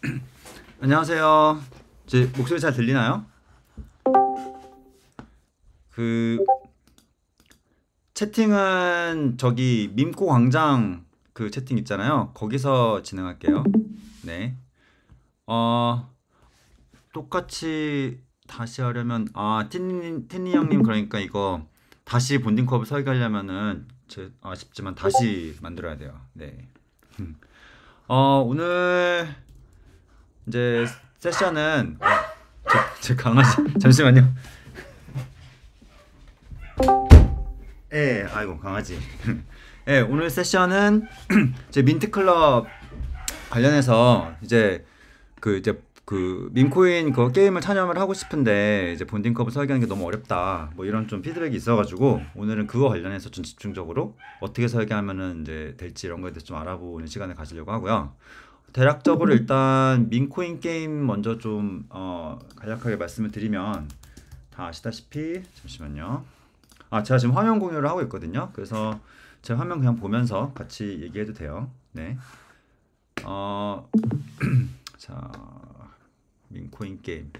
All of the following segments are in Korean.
안녕하세요. 제 목소리 잘 들리나요? 그 채팅은 저기 민코 광장 그 채팅 있잖아요. 거기서 진행할게요. 네. 어 똑같이 다시 하려면 아 티니 티니 형님 그러니까 이거 다시 본딩 컵을 설계하려면은 제, 아쉽지만 다시 만들어야 돼요. 네. 음. 어 오늘 이제 세션은 제, 제 강아지 잠시만요. 예, 아이고 강아지. 예, 오늘 세션은 제 민트클럽 관련해서 이제 그 이제 그 민코인 그 게임을 참여를 하고 싶은데 이제 본딩컵을 설계하는 게 너무 어렵다 뭐 이런 좀 피드백이 있어가지고 오늘은 그거 관련해서 좀 집중적으로 어떻게 설계하면은 이제 될지 이런 거에 대해서 좀 알아보는 시간을 가지려고 하고요. 대략적으로 일단 민코인 게임 먼저 좀 어, 간략하게 말씀을 드리면 다 아시다시피 잠시만요. 아 제가 지금 화면 공유를 하고 있거든요. 그래서 제 화면 그냥 보면서 같이 얘기해도 돼요. 네. 어, 자 민코인 게임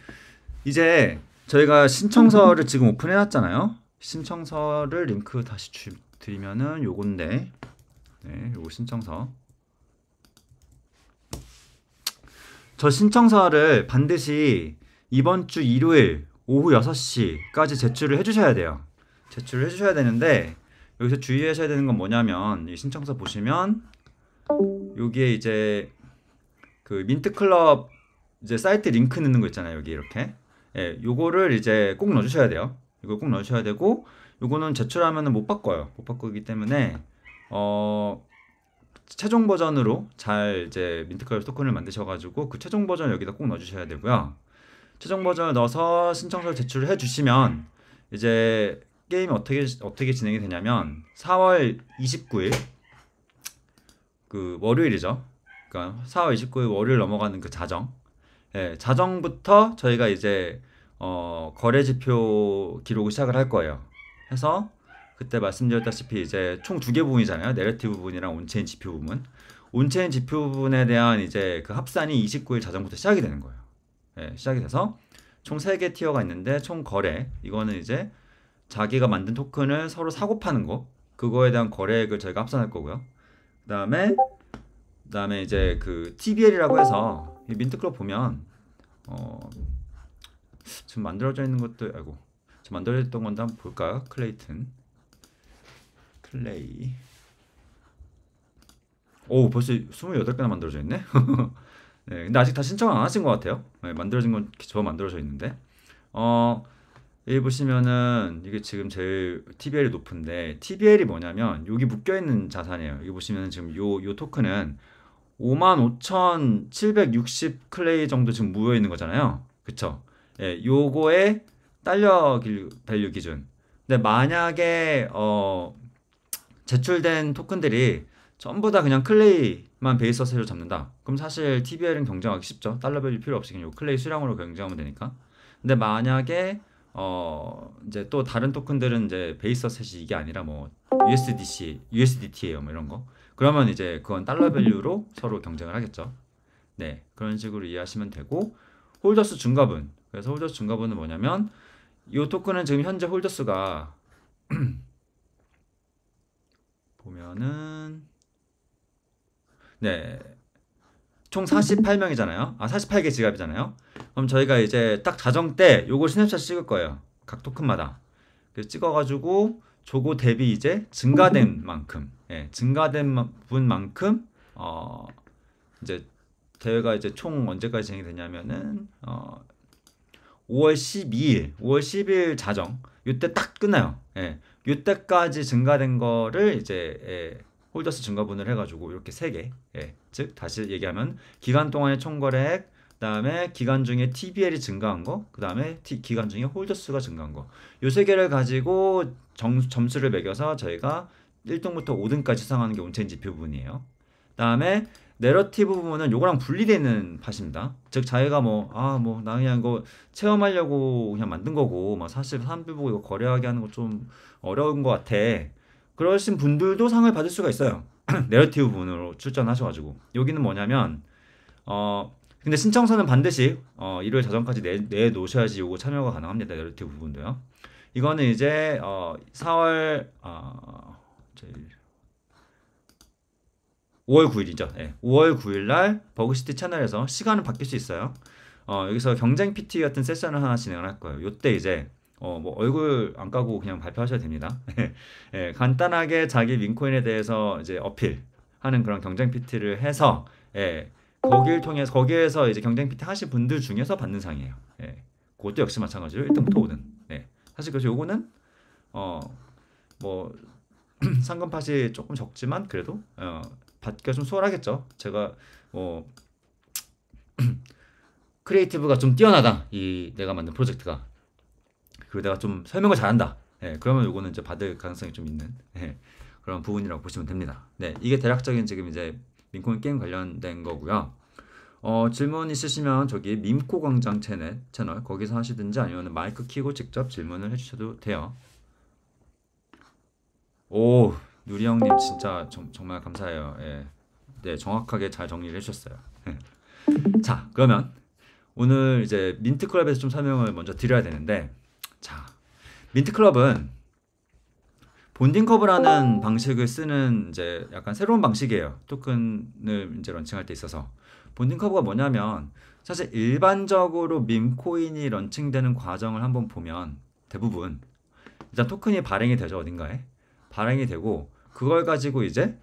이제 저희가 신청서를 지금 오픈해놨잖아요. 신청서를 링크 다시 주, 드리면은 요건데 네, 요거 신청서 저 신청서를 반드시 이번 주 일요일 오후 6시까지 제출을 해주셔야 돼요. 제출을 해주셔야 되는데 여기서 주의하셔야 되는 건 뭐냐면 이 신청서 보시면 여기에 이제 그 민트클럽 이제 사이트 링크 넣는 거 있잖아요. 여기 이렇게 예, 요거를 이제 꼭 넣어주셔야 돼요. 이거 꼭 넣으셔야 되고 요거는 제출하면못 바꿔요. 못 바꾸기 때문에 어 최종 버전으로 잘 이제 민트컬이브 토큰을 만드셔가지고 그 최종 버전 여기다 꼭 넣어주셔야 되고요. 최종 버전을 넣어서 신청서를 제출을 해주시면 이제 게임이 어떻게 어떻게 진행이 되냐면 4월 29일 그 월요일이죠. 그러니까 4월 29일 월요일 넘어가는 그 자정, 예, 자정부터 저희가 이제 어, 거래 지표 기록을 시작을 할 거예요. 해서 그때 말씀드렸다시피 이제 총 두 개 부분이잖아요. 내러티브 부분이랑 온체인 지표 부분. 온체인 지표 부분에 대한 이제 그 합산이 29일 자정부터 시작이 되는 거예요. 예, 시작이 돼서 총 세 개 티어가 있는데 총 거래 이거는 이제 자기가 만든 토큰을 서로 사고 파는 거 그거에 대한 거래액을 저희가 합산할 거고요. 그다음에 그다음에 이제 그 TBL이라고 해서 민트클럽 보면 어 지금 만들어져 있는 것도 아이고 지금 만들어졌던 건데 한번 볼까요? 클레이튼 클레이 음. 오 벌써 28개나 만들어져 있네 네, 근데 아직 다신청안 하신 것 같아요 네, 만들어진 건저 만들어져 있는데 어 여기 보시면은 이게 지금 제일 TBL이 높은데 TBL이 뭐냐면 여기 묶여있는 자산이에요 여기 보시면 지금 요, 요 토큰은 55,760 클레이 정도 지금 모여있는 거잖아요 그쵸 예, 요거에 딸려 밸류 기준 근데 만약에 어 제출된 토큰들이 전부 다 그냥 클레이만 베이스 어세로 잡는다. 그럼 사실 TBL은 경쟁하기 쉽죠. 달러 밸류 필요 없이 그냥 클레이 수량으로 경쟁하면 되니까. 근데 만약에 어 이제 또 다른 토큰들은 이제 베이스 어셋이 이게 아니라 뭐 USDC, USDT예요, 뭐 이런 거. 그러면 이제 그건 달러 밸류로 서로 경쟁을 하겠죠. 네, 그런 식으로 이해하시면 되고 홀더스 중과분. 그래서 홀더스 중과분은 뭐냐면 이 토큰은 지금 현재 홀더스가 보면은 네. 총 48명이잖아요. 아, 48개 지갑이잖아요. 그럼 저희가 이제 딱 자정 때 요걸 스냅샷 찍을 거예요. 각 토큰마다. 찍어가지고 조고 대비 이제 증가된 만큼, 예, 증가된 분만큼, 어, 이제 대회가 이제 총 언제까지 진행이 되냐면은, 어, 5월 12일, 5월 10일 자정, 이때 딱 끝나요. 예. 이때까지 증가된 거를 이제 예, 홀더스 증가분을 해가지고 이렇게 세 개. 예, 즉 다시 얘기하면 기간 동안의 총거래액, 그다음에 기간 중에 TBL이 증가한 거, 그다음에 티, 기간 중에 홀더스가 증가한 거. 요세 개를 가지고 정, 점수를 매겨서 저희가 1등부터 5등까지 수상하는 게 온체인 지표분이에요. 그다음에 내러티브 부분은 요거랑 분리되는 팟입니다. 즉 자기가 뭐 아뭐나 그냥 이거 체험하려고 그냥 만든 거고 막 뭐 사실 사람들 보고 이거 거래하게 하는 거 좀 어려운 것 같아. 그러신 분들도 상을 받을 수가 있어요. 내러티브 부분으로 출전하셔가지고 여기는 뭐냐면 어 근데 신청서는 반드시 어 일요일 자정까지 내, 내 놓으셔야지 요거 참여가 가능합니다. 내러티브 부분도요. 이거는 이제 어 4월 어 제일 5월 9일이죠. 네. 예. 5월 9일 날 버그시티 채널에서 시간은 바뀔 수 있어요. 어, 여기서 경쟁 PT 같은 세션을 하나 진행을 할 거예요. 이때 이제 어, 뭐 얼굴 안 까고 그냥 발표하셔도 됩니다. 예, 간단하게 자기 윈코인에 대해서 이제 어필하는 그런 경쟁 PT를 해서 예, 거기를 통해서 거기에서 이제 경쟁 PT 하신 분들 중에서 받는 상이에요. 예, 그것도 역시 마찬가지로 1등부터 5등. 예, 사실 그래서 요거는 어, 뭐 상금 팟이 조금 적지만 그래도 어, 받기가 좀 수월하겠죠. 제가 뭐 크리에이티브가 좀 뛰어나다. 이 내가 만든 프로젝트가 그리고 내가 좀 설명을 잘한다. 예, 그러면 요거는 이제 받을 가능성이 좀 있는 예, 그런 부분이라고 보시면 됩니다. 네, 이게 대략적인 지금 이제 민코인 게임 관련된 거고요. 어, 질문 있으시면 저기 민코 광장 채널, 채널 거기서 하시든지 아니면 마이크 키고 직접 질문을 해주셔도 돼요. 오, 유리 형님 진짜 정, 말 감사해요. 예. 네, 정확하게 잘 정리를 해주셨어요. 예. 자, 그러면 오늘 이제 민트클럽에서 좀 설명을 먼저 드려야 되는데, 자, 민트클럽은 본딩커브라는 방식을 쓰는 이제 약간 새로운 방식이에요. 토큰을 이제 런칭할 때 있어서. 본딩커브가 뭐냐면, 사실 일반적으로 민코인이 런칭되는 과정을 한번 보면 대부분 일단 토큰이 발행이 되죠, 어딘가에. 발행이 되고 그걸 가지고 이제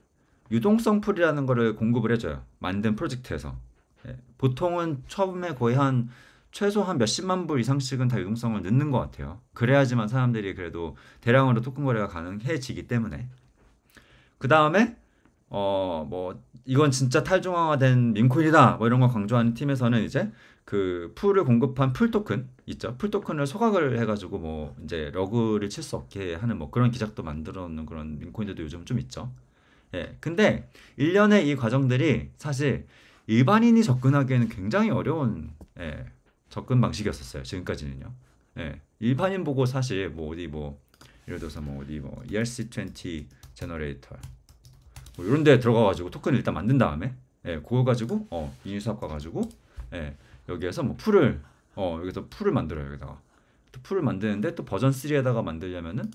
유동성 풀이라는 거를 공급을 해줘요. 만든 프로젝트에서. 예, 보통은 처음에 거의 한 최소 한 몇십만 불 이상씩은 다 유동성을 넣는 것 같아요. 그래야지만 사람들이 그래도 대량으로 토큰 거래가 가능해지기 때문에. 그 다음에 어뭐 이건 진짜 탈중앙화된 민코이다 뭐 이런 거 강조하는 팀에서는 이제 그 풀을 공급한 풀 토큰 있죠. 풀 토큰을 소각을 해가지고 뭐 이제 러그를 칠 수 없게 하는 뭐 그런 기작도 만들어 놓는 그런 민코인들도 요즘 좀 있죠. 예. 근데 일련의 이 과정들이 사실 일반인이 접근하기에는 굉장히 어려운 예, 접근 방식이었었어요. 지금까지는요. 예. 일반인 보고 사실 뭐 어디 뭐 예를 들어서 뭐 어디 뭐 e ERC20 제너레이터 뭐 이런 데 들어가 가지고 토큰 일단 만든 다음에 예, 그거 가지고 어, 인유수학과 가지고 예, 여기에서 뭐 풀을 어 여기서 풀을 만들어요 여기다가 또 풀을 만드는데 또 버전 3에다가 만들려면은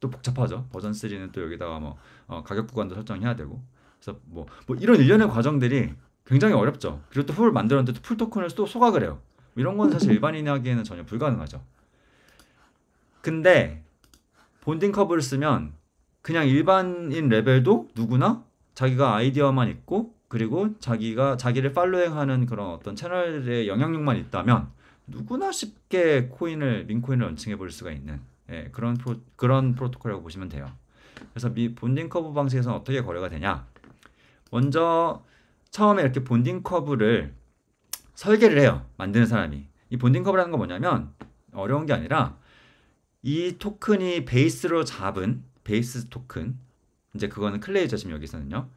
또 복잡하죠 버전 3는 또 여기다가 뭐 어, 가격 구간도 설정해야 되고 그래서 뭐, 뭐 이런 일련의 과정들이 굉장히 어렵죠 그리고 또 풀을 만들었는데 또 풀 토큰을 또 소각을 해요 이런 건 사실 일반인이 하기에는 전혀 불가능하죠 근데 본딩 커브를 쓰면 그냥 일반인 레벨도 누구나 자기가 아이디어만 있고 그리고 자기가 자기를 팔로잉하는 그런 어떤 채널의 영향력만 있다면 누구나 쉽게 코인을 링코인을 런칭해 볼 수가 있는 예, 그런 프로, 그런 프로토콜이라고 보시면 돼요. 그래서 미 본딩 커브 방식에서는 어떻게 거래가 되냐? 먼저 처음에 이렇게 본딩 커브를 설계를 해요. 만드는 사람이. 이 본딩 커브라는 건 뭐냐면 어려운 게 아니라 이 토큰이 베이스로 잡은 베이스 토큰 이제 그거는 클레이저 지금 여기서는요.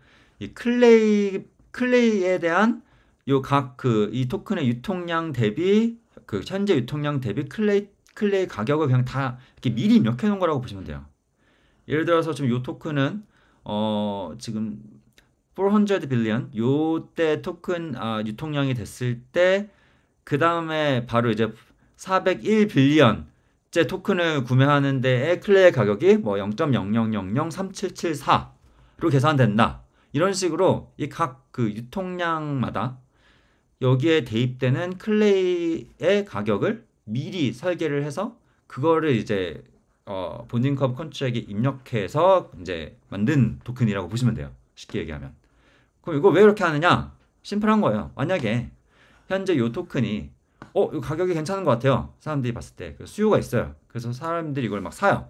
이 클레이 클레이에 대한 요 각 그 이 토큰의 유통량 대비 그 현재 유통량 대비 클레이 클레이 가격을 그냥 다 이렇게 미리 입력해 놓은 거라고 보시면 돼요. 예를 들어서 지금 요 토큰은 어 지금 400 billion 요때 토큰 아 유통량이 됐을 때 그 다음에 바로 이제 401 빌리언 제 토큰을 구매하는 데에 클레이 가격이 뭐0.0000377 4로 계산된다. 이런 식으로 이 각 그 유통량마다 여기에 대입되는 클레이의 가격을 미리 설계를 해서 그거를 이제 어, 본인컵 컨트랙에 입력해서 이제 만든 토큰이라고 보시면 돼요. 쉽게 얘기하면. 그럼 이거 왜 이렇게 하느냐? 심플한 거예요. 만약에 현재 요 토큰이 어, 이 가격이 괜찮은 것 같아요. 사람들이 봤을 때 수요가 있어요. 그래서 사람들이 이걸 막 사요.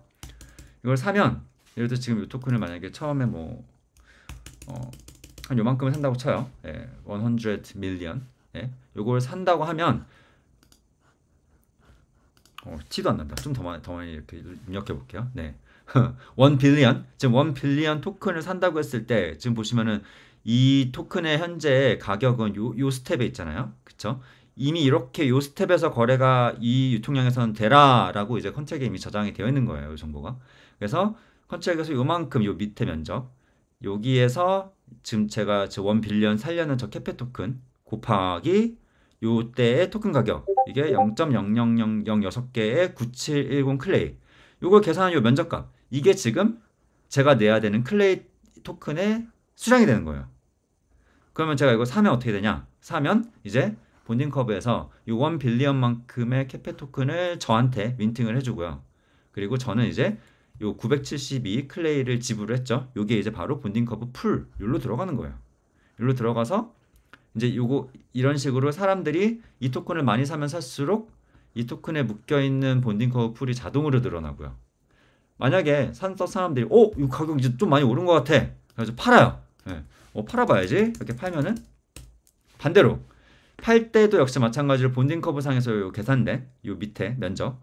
이걸 사면 예를 들어 지금 요 토큰을 만약에 처음에 뭐 어, 한 요만큼을 산다고 쳐요. 예, 100 million. 예, 요걸 산다고 하면 어, 티도 안 난다. 좀 더 많이 더 많이 이렇게 입력해 볼게요. 네. 1 빌리언. 지금 1 빌리언 토큰을 산다고 했을 때 지금 보시면은 이 토큰의 현재 가격은 요, 요 스텝에 있잖아요. 그쵸? 이미 이렇게 요 스텝에서 거래가 이 유통량에서는 되라라고 이제 컨트랙에 이미 저장이 되어 있는 거예요. 이 정보가. 그래서 컨트랙에서 요만큼 요 밑에 면적 여기에서 지금 제가 원 빌리언 살려는 저 캐페 토큰 곱하기 요때의 토큰 가격 이게 0.00006개의 9710 클레이 요걸 계산한 요 면적값 이게 지금 제가 내야 되는 클레이 토큰의 수량이 되는 거예요 그러면 제가 이거 사면 어떻게 되냐 사면 이제 본딩 커브에서 요1 빌리언만큼의 캐페 토큰을 저한테 윈팅을 해주고요 그리고 저는 이제 요972 클레이를 지불을 했죠. 요게 이제 바로 본딩 커브 풀 요로 들어가는 거예요. 요로 들어가서 이제 요거 이런 식으로 사람들이 이 토큰을 많이 사면 살수록 이 토큰에 묶여 있는 본딩 커브 풀이 자동으로 늘어나고요. 만약에 산서 사람들이 오, 어, 이 가격 이제 좀 많이 오른 것 같아. 그래서 팔아요. 네. 어, 팔아봐야지. 이렇게 팔면은 반대로 팔 때도 역시 마찬가지로 본딩 커브 상에서 요 계산된 요 밑에 면적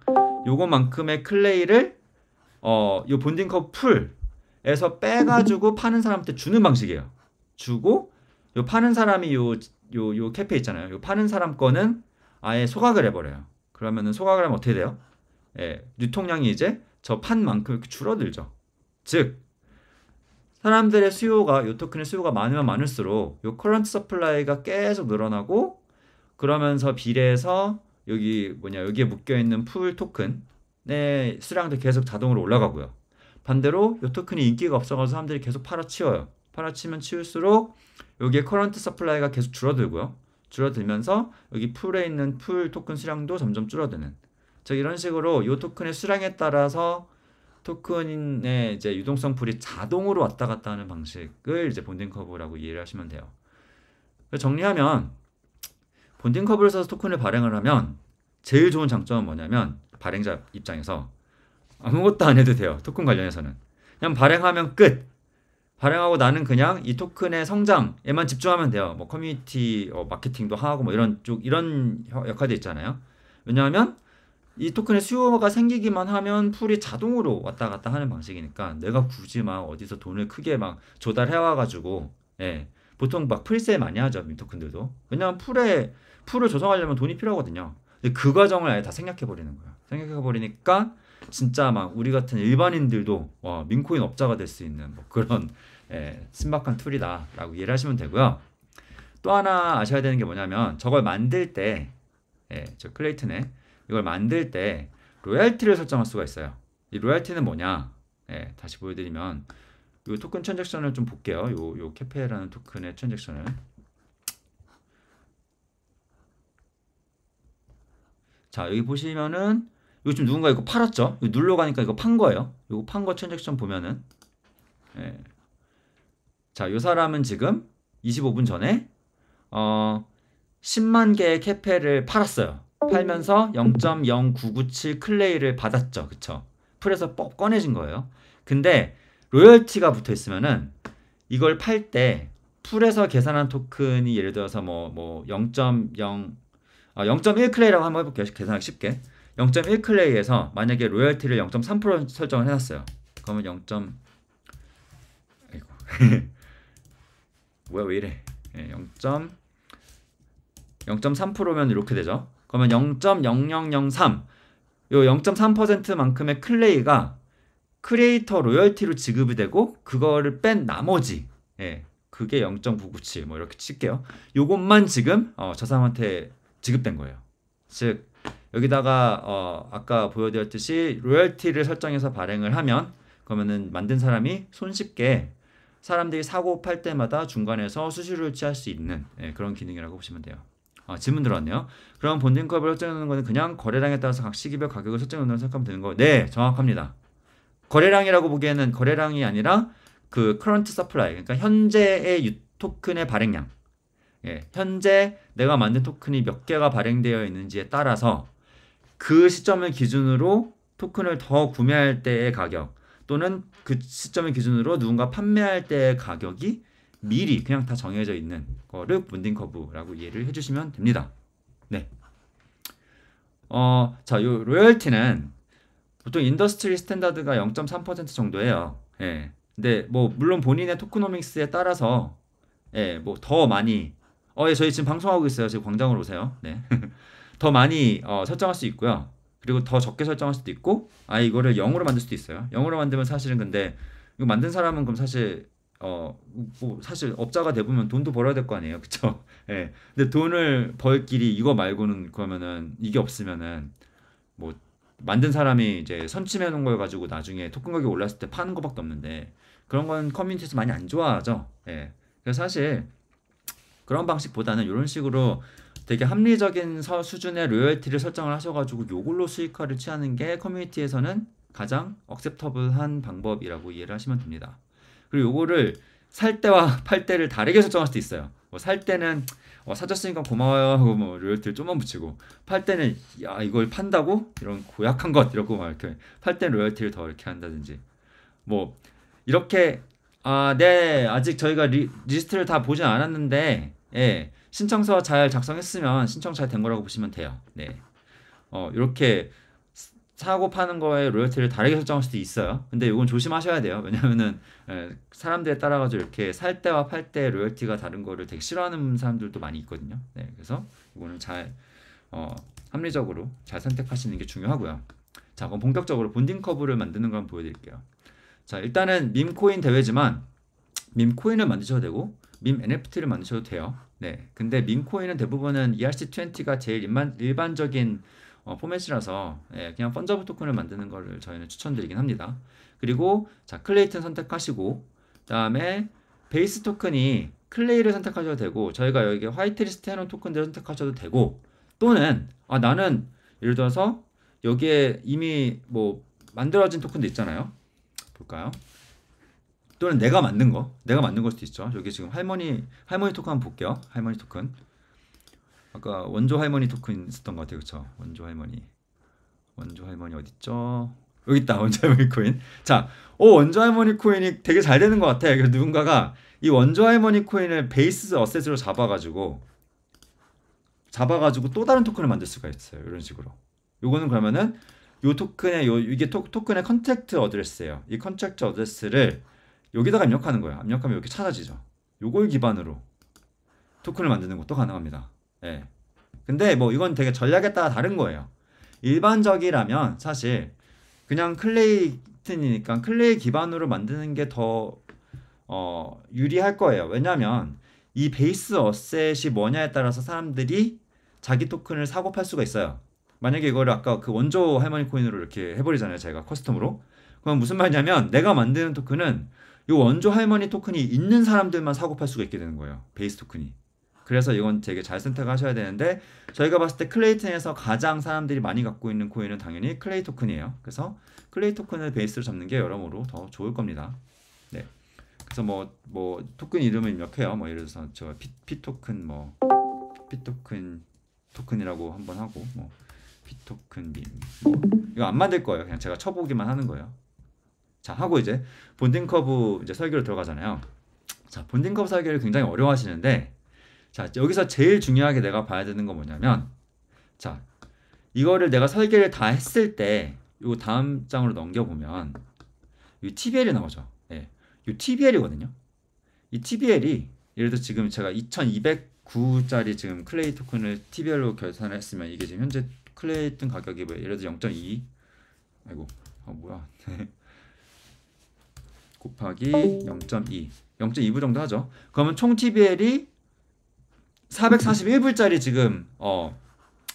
요거만큼의 클레이를 어, 요 본딩컵 풀에서 빼가지고 파는 사람한테 주는 방식이에요. 주고 요 파는 사람이 요 요요 캐페 있잖아요. 요 파는 사람 거는 아예 소각을 해버려요. 그러면은 소각을 하면 어떻게 돼요? 예, 유통량이 이제 저 판만큼 줄어들죠. 즉 사람들의 수요가 요 토큰의 수요가 많으면 많을수록 요 커런트 서플라이가 계속 늘어나고 그러면서 비례해서 여기 뭐냐 여기에 묶여 있는 풀 토큰 토 네, 수량도 계속 자동으로 올라가고요. 반대로 요 토큰이 인기가 없어가지고 사람들이 계속 팔아치워요. 팔아치면 치울수록 여기에 커런트 서플라이가 계속 줄어들고요. 줄어들면서 여기 풀에 있는 풀 토큰 수량도 점점 줄어드는. 즉 이런 식으로 요 토큰의 수량에 따라서 토큰의 이제 유동성 풀이 자동으로 왔다 갔다 하는 방식을 이제 본딩 커브라고 이해를 하시면 돼요. 정리하면 본딩 커브를 써서 토큰을 발행을 하면 제일 좋은 장점은 뭐냐면 발행자 입장에서 아무것도 안 해도 돼요. 토큰 관련해서는. 그냥 발행하면 끝. 발행하고 나는 그냥 이 토큰의 성장에만 집중하면 돼요. 뭐 커뮤니티 어, 마케팅도 하고 뭐 이런 쪽 이런 역할도 있잖아요. 왜냐하면 이 토큰의 수요가 생기기만 하면 풀이 자동으로 왔다 갔다 하는 방식이니까 내가 굳이 막 어디서 돈을 크게 막 조달해 와가지고 예 보통 막프리 많이 하죠 토큰들도 왜냐하면 풀에 풀을 조성하려면 돈이 필요하거든요. 근데 그 과정을 아예 다 생략해 버리는 거예요 생각해버리니까 진짜 막 우리 같은 일반인들도 와, 민코인 업자가 될 수 있는 뭐 그런 예, 신박한 툴이다라고 이해를 하시면 되고요. 또 하나 아셔야 되는 게 뭐냐면 저걸 만들 때, 예, 저클레이튼에 이걸 만들 때 로얄티를 설정할 수가 있어요. 이 로얄티는 뭐냐? 예, 다시 보여드리면 이 토큰 트랜잭션을 좀 볼게요. 요, 요 캐페라는 토큰의 트랜잭션을 자 여기 보시면은 이거 지금 누군가 이거 팔았죠? 이거 눌러 가니까 이거 판 거예요. 이거 판 거 트랜잭션 보면은 예. 자, 이 사람은 지금 25분 전에 어 10만 개의 캐페를 팔았어요. 팔면서 0.0997 클레이를 받았죠. 그쵸? 풀에서 뻑 꺼내진 거예요. 근데 로열티가 붙어 있으면은 이걸 팔 때 풀에서 계산한 토큰이 예를 들어서 뭐뭐0.0 아, 0.1 클레이라고 한번 해볼게요. 계산하기 쉽게. 0.1 클레이에서 만약에 로열티를 0.3% 설정을 해놨어요. 그러면 0. 아이고 뭐야 왜 이래? 0. 예, 0.3%면 이렇게 되죠. 그러면 0.0003요 0.3%만큼의 클레이가 크리에이터 로열티로 지급이 되고 그거를 뺀 나머지 예, 그게 0.997뭐 이렇게 칠게요. 요것만 지금 어, 저 사람한테 지급된 거예요. 즉 여기다가 어 아까 보여드렸듯이 로열티를 설정해서 발행을 하면 그러면은 만든 사람이 손쉽게 사람들이 사고 팔 때마다 중간에서 수수료를 취할 수 있는 예, 그런 기능이라고 보시면 돼요. 아, 질문 들어왔네요. 그럼 본진값을 설정해는 거는 그냥 거래량에 따라서 각 시기별 가격을 설정해놓는 생각하면 되는 거예요. 네, 정확합니다. 거래량이라고 보기에는 거래량이 아니라 그 current supply, 그러니까 현재의 유, 토큰의 발행량, 예, 현재 내가 만든 토큰이 몇 개가 발행되어 있는지에 따라서 그 시점을 기준으로 토큰을 더 구매할 때의 가격 또는 그 시점을 기준으로 누군가 판매할 때의 가격이 미리 그냥 다 정해져 있는 거를 문딩 커브라고 이해를 해주시면 됩니다. 네. 어, 자, 요 로열티는 보통 인더스트리 스탠다드가 0.3% 정도예요. 예. 근데 뭐 물론 본인의 토크노믹스에 따라서 예, 뭐 더 많이 어, 예, 저희 지금 방송하고 있어요. 지금 광장으로 오세요. 네. 더 많이 어, 설정할 수 있고요. 그리고 더 적게 설정할 수도 있고 아 이거를 0으로 만들 수도 있어요. 0으로 만들면 사실은 근데 이거 만든 사람은 그럼 사실 어뭐 사실 업자가 되보면 돈도 벌어야 될 거 아니에요. 그쵸 예. 네. 근데 돈을 벌 길이 이거 말고는 그러면은 이게 없으면은 뭐 만든 사람이 이제 선침해 놓은 걸 가지고 나중에 토큰 가격이 올랐을 때 파는 거밖에 없는데 그런 건 커뮤니티에서 많이 안 좋아하죠. 예. 네. 그래서 사실 그런 방식보다는 이런 식으로 되게 합리적인 서, 수준의 로열티를 설정을 하셔가지고 요걸로 수익화를 취하는 게 커뮤니티에서는 가장 억셉터블한 방법이라고 이해를 하시면 됩니다. 그리고 요거를 살 때와 팔 때를 다르게 설정할 수도 있어요. 뭐살 때는 어, 사줬으니까 고마워요 하고 뭐 로열티를 좀만 붙이고 팔 때는 야 이걸 판다고 이런 고약한 것 이러고 막 이렇게 팔 때는 로열티를 더 이렇게 한다든지 뭐 이렇게 아 네 아직 저희가 리, 리스트를 다 보진 않았는데 예, 신청서 잘 작성했으면 신청 잘 된 거라고 보시면 돼요. 네. 어, 이렇게 사고 파는 거에 로열티를 다르게 설정할 수도 있어요. 근데 이건 조심하셔야 돼요. 왜냐면은 에, 예, 사람들에 따라 가지고 이렇게 살 때와 팔 때 로열티가 다른 거를 되게 싫어하는 사람들도 많이 있거든요. 네, 그래서 이거는 잘 어, 합리적으로 잘 선택하시는 게 중요하고요. 자, 그럼 본격적으로 본딩 커브를 만드는 걸 보여드릴게요. 자, 일단은 밈코인 대회지만 밈코인을 만드셔도 되고 민 NFT를 만드셔도 돼요. 네. 근데 민코인은 대부분은 ERC20가 제일 일반, 일반적인 어, 포맷이라서 예, 그냥 펀저블 토큰을 만드는 것을 저희는 추천드리긴 합니다. 그리고 자 클레이튼 선택하시고 그다음에 베이스 토큰이 클레이를 선택하셔도 되고 저희가 여기 화이트리스트 해놓은 토큰들을 선택하셔도 되고 또는 아 나는 예를 들어서 여기에 이미 뭐 만들어진 토큰도 있잖아요. 볼까요? 또는 내가 만든 거, 내가 만든 걸 수도 있죠. 여기 지금 할머니 할머니 토큰 한번 볼게요. 할머니 토큰. 아까 원조 할머니 토큰 있었던 것 같아요, 그렇죠? 원조 할머니. 원조 할머니 어디 있죠? 여기 있다 원조 할머니 코인. 자, 오 원조 할머니 코인이 되게 잘 되는 것 같아. 그래서 누군가가 이 원조 할머니 코인을 베이스 어셋으로 잡아가지고 잡아가지고 또 다른 토큰을 만들 수가 있어요. 이런 식으로. 요거는 그러면은 요 토큰의 요 이게 토, 토큰의 컨택트 어드레스예요. 이 컨택트 어드레스를 여기다가 입력하는 거예요. 입력하면 이렇게 찾아지죠. 요걸 기반으로 토큰을 만드는 것도 가능합니다. 예. 근데 뭐 이건 되게 전략에 따라 다른 거예요. 일반적이라면 사실 그냥 클레이튼이니까 클레이 기반으로 만드는 게더 어, 유리할 거예요. 왜냐면 하이 베이스 어셋이 뭐냐에 따라서 사람들이 자기 토큰을 사고 팔 수가 있어요. 만약에 이걸 아까 그 원조 할머니 코인으로 이렇게 해버리잖아요. 제가 커스텀으로. 그럼 무슨 말이냐면 내가 만드는 토큰은 이 원조 할머니 토큰이 있는 사람들만 사고 팔 수가 있게 되는 거예요. 베이스 토큰이. 그래서 이건 되게 잘 선택하셔야 되는데 저희가 봤을 때 클레이튼에서 가장 사람들이 많이 갖고 있는 코인은 당연히 클레이 토큰이에요. 그래서 클레이 토큰을 베이스로 잡는 게 여러모로 더 좋을 겁니다. 네. 그래서 뭐뭐 뭐 토큰 이름을 입력해요. 뭐 예를 들어서 저 피, 토큰 뭐피 토큰 토큰이라고 한번 하고 뭐피 토큰 빔 뭐. 이거 안 만들 거예요. 그냥 제가 쳐보기만 하는 거예요. 자 하고 이제 본딩 커브 이제 설계로 들어가잖아요. 자 본딩 커브 설계를 굉장히 어려워하시는데 자 여기서 제일 중요하게 내가 봐야 되는 건 뭐냐면 자 이거를 내가 설계를 다 했을 때 요 다음 장으로 넘겨보면 이 TBL이 나오죠. 예, 이 TBL이거든요. 이 TBL이 예를 들어 지금 제가 2,209짜리 지금 클레이 토큰을 TBL로 결산했으면 이게 지금 현재 클레이튼 가격이 뭐 예를 들어 0.2 아이고 아 뭐야 곱하기 0.2 0.2부 정도 하죠. 그러면 총 TBL이 441불짜리 지금 어,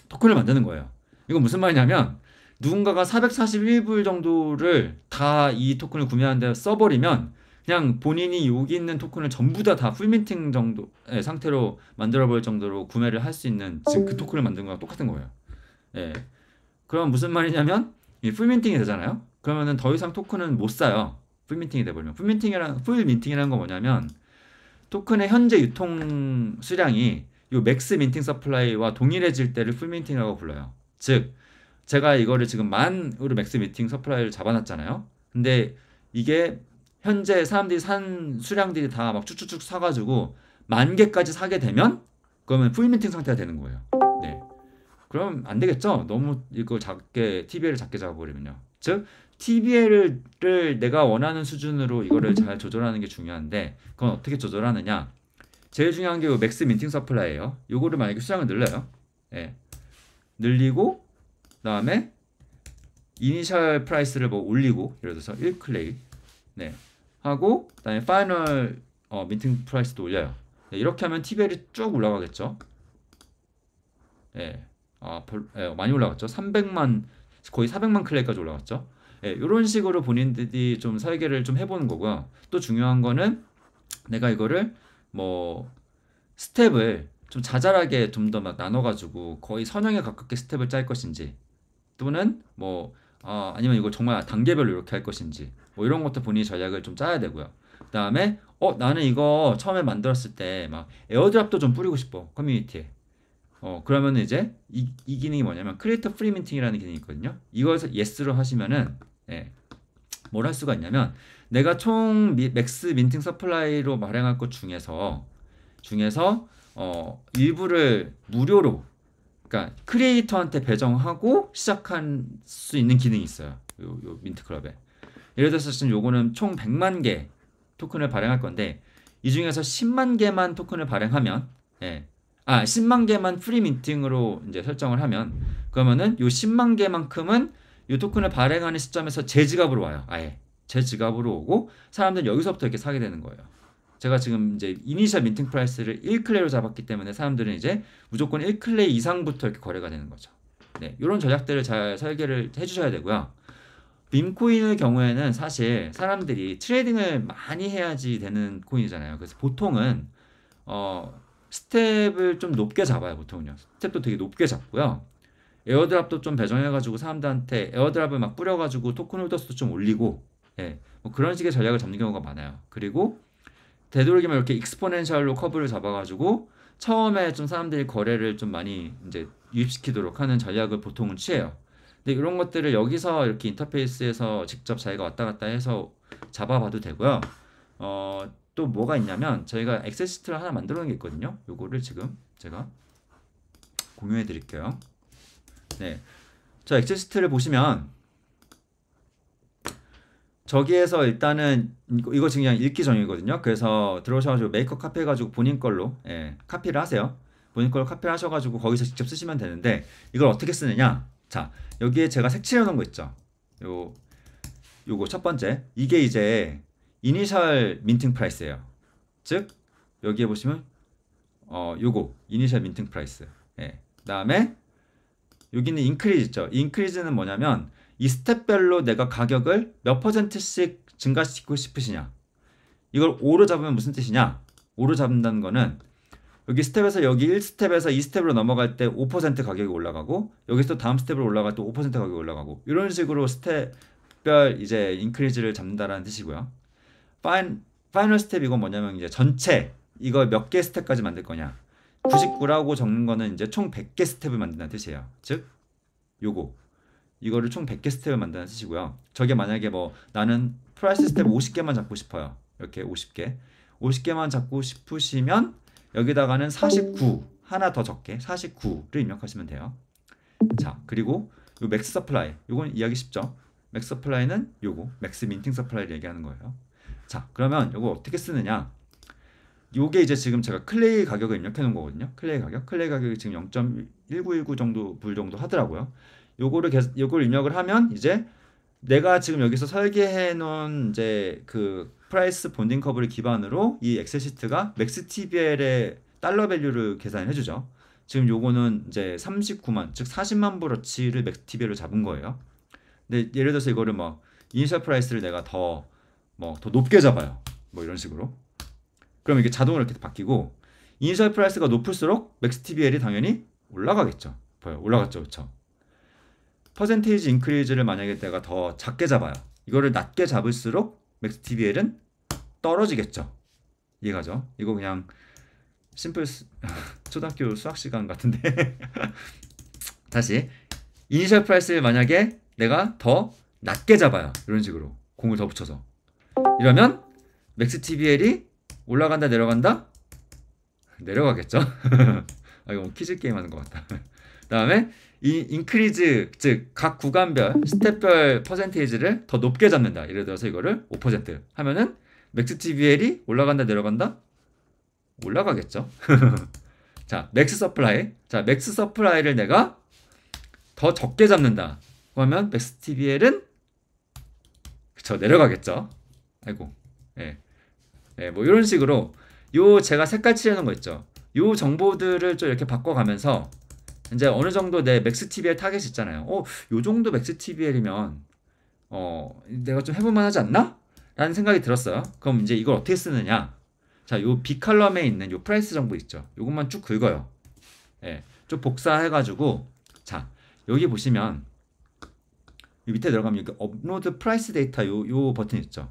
토큰을 만드는 거예요. 이건 무슨 말이냐면 누군가가 441불 정도를 다 이 토큰을 구매하는데 써버리면 그냥 본인이 여기 있는 토큰을 전부 다 다 풀민팅 정도의 예, 상태로 만들어 볼 정도로 구매를 할 수 있는 지금 그 토큰을 만든 거랑 똑같은 거예요. 예. 그럼 무슨 말이냐면 이 풀민팅이 되잖아요. 그러면은 더 이상 토큰은 못 사요. 풀민팅이 돼버리면 풀민팅이란 풀민팅이라는 건 뭐냐면 토큰의 현재 유통 수량이 이 맥스 민팅 서플라이와 동일해질 때를 풀민팅이라고 불러요. 즉 제가 이거를 지금 만으로 맥스 민팅 서플라이를 잡아놨잖아요. 근데 이게 현재 사람들이 산 수량들이 다 막 쭉쭉쭉 사가지고 만 개까지 사게 되면 그러면 풀민팅 상태가 되는 거예요. 네. 그럼 안 되겠죠? 너무 이거 작게 TBL을 작게 잡아버리면요. 즉 TBL을 내가 원하는 수준으로 이거를 잘 조절하는 게 중요한데 그건 어떻게 조절하느냐? 제일 중요한 게 맥스 민팅 서플라이예요. 요거를 만약에 수량을 늘려요. 예. 늘리고 그다음에 이니셜 프라이스를 뭐 올리고 예를 들어서 1클레이 네. 하고 그다음에 파이널 어, 민팅 프라이스도 올려요. 네, 이렇게 하면 TBL이 쭉 올라가겠죠. 예. 아, 벌, 예, 많이 올라갔죠. 300만 거의 400만 클레이까지 올라갔죠. 예, 이런 식으로 본인들이 좀 설계를 좀 해보는 거고요. 또 중요한 거는 내가 이거를 뭐 스텝을 좀 자잘하게 좀 더 막 나눠가지고 거의 선형에 가깝게 스텝을 짤 것인지 또는 뭐 어, 아니면 이거 정말 단계별로 이렇게 할 것인지 뭐 이런 것도 본인이 전략을 좀 짜야 되고요. 그 다음에 어 나는 이거 처음에 만들었을 때 막 에어드랍도 좀 뿌리고 싶어 커뮤니티에 어, 그러면 이제 이, 이 기능이 뭐냐면 크리에이터 프리민팅이라는 기능이 있거든요. 이것을 yes로 하시면은 예, 뭘 할 수가 있냐면 내가 총 미, 맥스 민팅 서플라이로 발행할 것 중에서 중에서 어, 일부를 무료로 그러니까 크리에이터한테 배정하고 시작할 수 있는 기능이 있어요. 요, 요 민트 클럽에. 예를 들어서 지금 요거는 총 100만 개 토큰을 발행할 건데 이 중에서 10만 개만 토큰을 발행하면 예, 아 10만 개만 프리민팅으로 이제 설정을 하면 그러면은 요 10만 개만큼은 요 토큰을 발행하는 시점에서 제 지갑으로 와요. 아예 제 지갑으로 오고 사람들은 여기서부터 이렇게 사게 되는 거예요. 제가 지금 이제 이니셜 민팅 프라이스를 1클레로 잡았기 때문에 사람들은 이제 무조건 1클레 이상부터 이렇게 거래가 되는 거죠. 네, 요런 전략들을 잘 설계를 해주셔야 되고요. 빔코인의 경우에는 사실 사람들이 트레이딩을 많이 해야지 되는 코인이잖아요. 그래서 보통은 어 스텝을 좀 높게 잡아요 보통은요 스텝도 되게 높게 잡고요 에어드랍도 좀 배정해가지고 사람들한테 에어드랍을 막 뿌려가지고 토큰 홀더스도 좀 올리고 예, 뭐 그런 식의 전략을 잡는 경우가 많아요 그리고 되도록이면 이렇게 익스포넨셜로 커브를 잡아가지고 처음에 좀 사람들이 거래를 좀 많이 이제 유입시키도록 하는 전략을 보통은 취해요 근데 이런 것들을 여기서 이렇게 인터페이스에서 직접 자기가 왔다 갔다 해서 잡아봐도 되고요 어, 또 뭐가 있냐면 저희가 액세스트를 하나 만들어 놓은 게 있거든요. 요거를 지금 제가 공유해 드릴게요. 네. 저액세스트를 보시면 저기에서 일단은 이거 지금 그냥 읽기 전이거든요. 그래서 들어오셔가지고 메이커 카페 해가지고 본인 걸로 예, 카피를 하세요. 본인 걸로 카피를 하셔가지고 거기서 직접 쓰시면 되는데 이걸 어떻게 쓰느냐? 자 여기에 제가 색칠해 놓은 거 있죠. 요 요거 첫 번째 이게 이제 이니셜 민팅 프라이스예요. 즉 여기에 보시면 어 요거 이니셜 민팅 프라이스. 예. 그다음에 여기는 인크리즈 죠 인크리즈는 뭐냐면 이 스텝별로 내가 가격을 몇 퍼센트씩 증가시키고 싶으시냐. 이걸 5로 잡으면 무슨 뜻이냐? 5로 잡는다는 거는 여기 스텝에서 여기 1스텝에서 2스텝으로 넘어갈 때 5% 가격이 올라가고 여기서 또 다음 스텝으로 올라갈 때 5% 가격이 올라가고 이런 식으로 스텝별 이제 인크리즈를 잡는다는 뜻이고요. 파인, 파이널 스텝이고 뭐냐면 이제 전체 이거 몇 개 스텝까지 만들 거냐 99라고 적는 거는 이제 총 100개 스텝을 만든다는 뜻이에요 즉 요거 이거를 총 100개 스텝을 만든다는 뜻이고요 저게 만약에 뭐 나는 프라이스 스텝 50개만 잡고 싶어요 이렇게 50개 50개만 잡고 싶으시면 여기다가는 49 하나 더 적게 49를 입력하시면 돼요 자 그리고 요 맥스 서플라이 요건 이해하기 쉽죠 맥스 서플라이는 요거 맥스 민팅 서플라이를 얘기하는 거예요 자 그러면 이거 어떻게 쓰느냐 요게 이제 지금 제가 클레이 가격을 입력해 놓은 거거든요 클레이 가격 클레이 가격이 지금 0.1919 정도 불 정도 하더라고요 요거를 계속 요걸 입력을 하면 이제 내가 지금 여기서 설계해 놓은 이제 그 프라이스 본딩 커브를 기반으로 이 엑셀 시트가 맥스 TBL의 달러 밸류를 계산해 주죠. 지금 요거는 이제 39만 즉 40만 불어치를 맥스 TBL로 잡은 거예요. 근데 예를 들어서 이거를 뭐 이니셜 프라이스를 내가 더 뭐더 높게 잡아요. 뭐 이런 식으로. 그럼 이게 자동으로 이렇게 바뀌고 인셜 프라이스가 높을수록 맥스 TBL이 당연히 올라가겠죠. 보여 올라갔죠, 그렇죠? 퍼센테이지 인크리즈를 만약에 내가 더 작게 잡아요. 이거를 낮게 잡을수록 맥스 TBL은 떨어지겠죠. 이해가죠? 이거 그냥 심플 스... 초등학교 수학 시간 같은데 다시 이니셜 프라이스를 만약에 내가 더 낮게 잡아요. 이런 식으로 공을 더 붙여서 이러면 맥스 TBL이 올라간다 내려간다 내려가겠죠. 아 이거 뭐 퀴즈 게임 하는 것 같다. 그다음에 이 인크리즈 즉 각 구간별 스텝별 퍼센테이지를 더 높게 잡는다. 예를 들어서 이거를 5% 하면은 맥스 TBL이 올라간다 내려간다 올라가겠죠. 자 맥스 서플라이 자 맥스 서플라이를 내가 더 적게 잡는다. 그러면 맥스 TBL은 그쵸 내려가겠죠. 아이고. 예. 예, 뭐 이런 식으로 요 제가 색깔 칠하는거 있죠. 요 정보들을 좀 이렇게 바꿔가면서 이제 어느 정도 내 맥스 TBL 타겟 있잖아요. 어, 요 정도 맥스 TBL이면 어, 내가 좀 해볼만 하지 않나? 라는 생각이 들었어요. 그럼 이제 이걸 어떻게 쓰느냐? 자, 요 B 칼럼에 있는 요 프라이스 정보 있죠. 요것만 쭉 긁어요. 예, 좀 복사해가지고 자, 여기 보시면 밑에 들어가면 여기 업로드 프라이스 데이터 요, 요 버튼 있죠.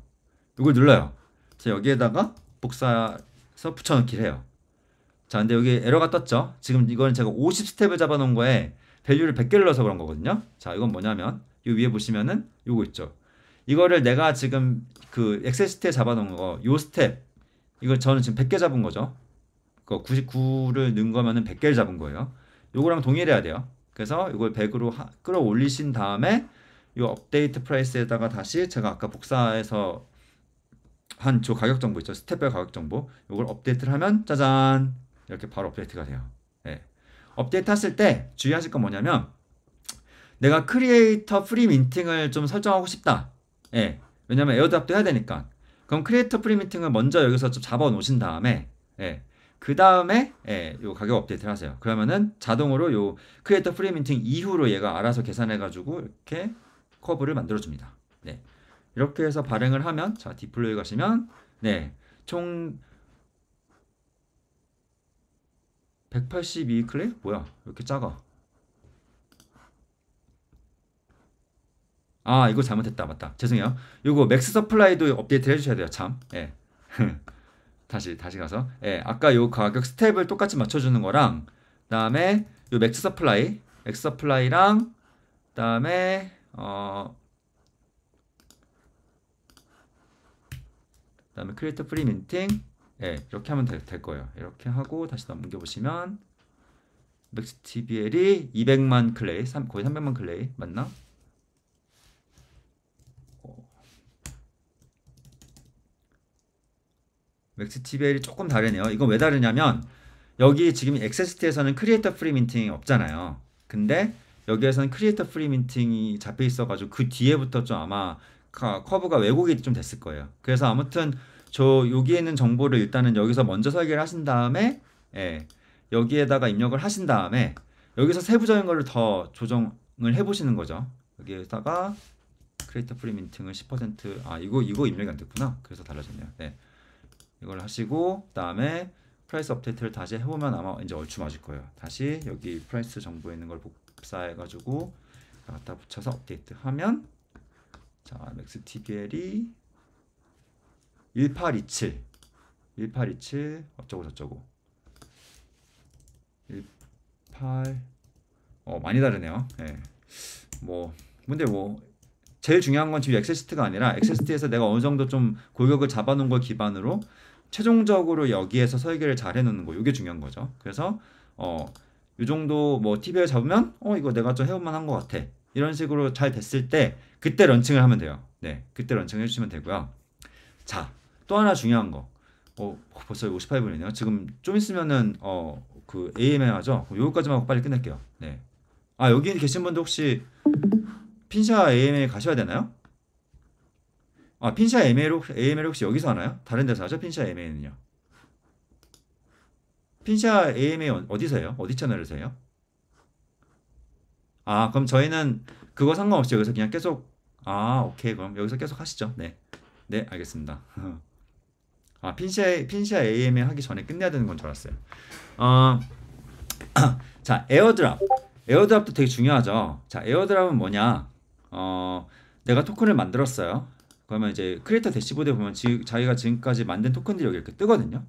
이걸 눌러요. 자, 여기에다가 복사해서 붙여넣기를 해요. 자, 근데 여기 에러가 떴죠? 지금 이건 제가 50스텝을 잡아놓은 거에 밸류를 100개를 넣어서 그런 거거든요. 자, 이건 뭐냐면, 이 위에 보시면은 요거 있죠. 이거를 내가 지금 그 엑셀 스텝 잡아놓은 거, 요 스텝, 이걸 저는 지금 100개 잡은 거죠. 그 99를 넣은 거면은 100개를 잡은 거예요. 요거랑 동일해야 돼요. 그래서 이걸 100으로 하, 끌어올리신 다음에 요 업데이트 프라이스에다가 다시 제가 아까 복사해서 한주 가격 정보 있죠. 스텝별 가격 정보. 이걸 업데이트를 하면 짜잔 이렇게 바로 업데이트가 돼요. 네. 업데이트 했을 때 주의하실 건 뭐냐면 내가 크리에이터 프리 민팅을 좀 설정하고 싶다. 네. 왜냐면 에어드랍도 해야 되니까. 그럼 크리에이터 프리 민팅을 먼저 여기서 좀 잡아 놓으신 다음에 네. 예. 그 다음에 예, 요 가격 업데이트를 하세요. 그러면은 자동으로 요 크리에이터 프리민팅 이후로 얘가 알아서 계산해가지고 이렇게 커브를 만들어줍니다. 네. 이렇게 해서 발행을 하면 자 디플로이 가시면 네 총 182 클릭? 뭐야 이렇게 작아 아 이거 잘못했다 맞다 죄송해요 이거 맥스 서플라이도 업데이트 해주셔야 돼요 참 예. 다시 다시 가서 예 아까 요 가격 스텝을 똑같이 맞춰주는 거랑 그 다음에 요 맥스 서플라이 맥스 서플라이랑 그 다음에 어 그다음에 크리에이트 프리 민팅 예, 이렇게 하면 될, 될 거예요. 이렇게 하고 다시 넘겨 보시면 맥스 TBL이 200만 클레이, 3, 거의 300만 클레이 맞나? 어. 맥스 TBL이 조금 다르네요. 이건 왜 다르냐면 여기 지금 엑세스트에서는 크리에이터 프리 민팅이 없잖아요. 근데 여기에서는 크리에이터 프리 민팅이 잡혀 있어가지고 그 뒤에부터 좀 아마 커브가 왜곡이 좀 됐을 거예요. 그래서 아무튼 저 여기에 있는 정보를 일단은 여기서 먼저 설계를 하신 다음에 예, 여기에다가 입력을 하신 다음에 여기서 세부적인 거를 더 조정을 해보시는 거죠. 여기에다가 크리에이터 프리민팅을 10%아 이거 이거 입력이 안 됐구나. 그래서 달라졌네요. 네. 이걸 하시고 그다음에 프라이스 업데이트를 다시 해보면 아마 이제 얼추 맞을 거예요. 다시 여기 프라이스 정보에 있는 걸 복사해가지고 갖다 붙여서 업데이트하면 자, 맥스 티겔이 1827 1827 어쩌고 저쩌고 18 어, 많이 다르네요. 예. 뭐 근데 뭐 제일 중요한 건 지금 엑세스트가 아니라 엑세스트에서 내가 어느 정도 좀 골격을 잡아놓은 걸 기반으로 최종적으로 여기에서 설계를 잘 해놓는 거 이게 중요한 거죠. 그래서 어, 이 정도 뭐 TV를 잡으면 어 이거 내가 좀 해볼만 한것 같아. 이런 식으로 잘 됐을 때 그때 런칭을 하면 돼요. 네, 그때 런칭 해주시면 되고요. 자, 또 하나 중요한 거. 어, 어 벌써 58분이네요. 지금 좀 있으면은 어, 그 AMA 하죠. 요거까지만 하고 빨리 끝낼게요. 네. 아, 여기 계신 분도 혹시 핀샤 AMA 가셔야 되나요? 아, 핀샤 AMA AMA 혹시 여기서 하나요? 다른 데서 하죠? 핀샤 AMA는요. 핀샤 AMA 어디서 해요? 어디 채널에서 해요? 아 그럼 저희는 그거 상관없이 여기서 그냥 계속 아 오케이 그럼 여기서 계속 하시죠 네네 네, 알겠습니다 아 핀시아 핀시아 AM에 하기 전에 끝내야 되는 건 줄 알았어요 어자 에어드랍 에어드랍도 되게 중요하죠 자 에어드랍은 뭐냐 어 내가 토큰을 만들었어요 그러면 이제 크리에이터 대시보드에 보면 지, 자기가 지금까지 만든 토큰들이 여기 이렇게 뜨거든요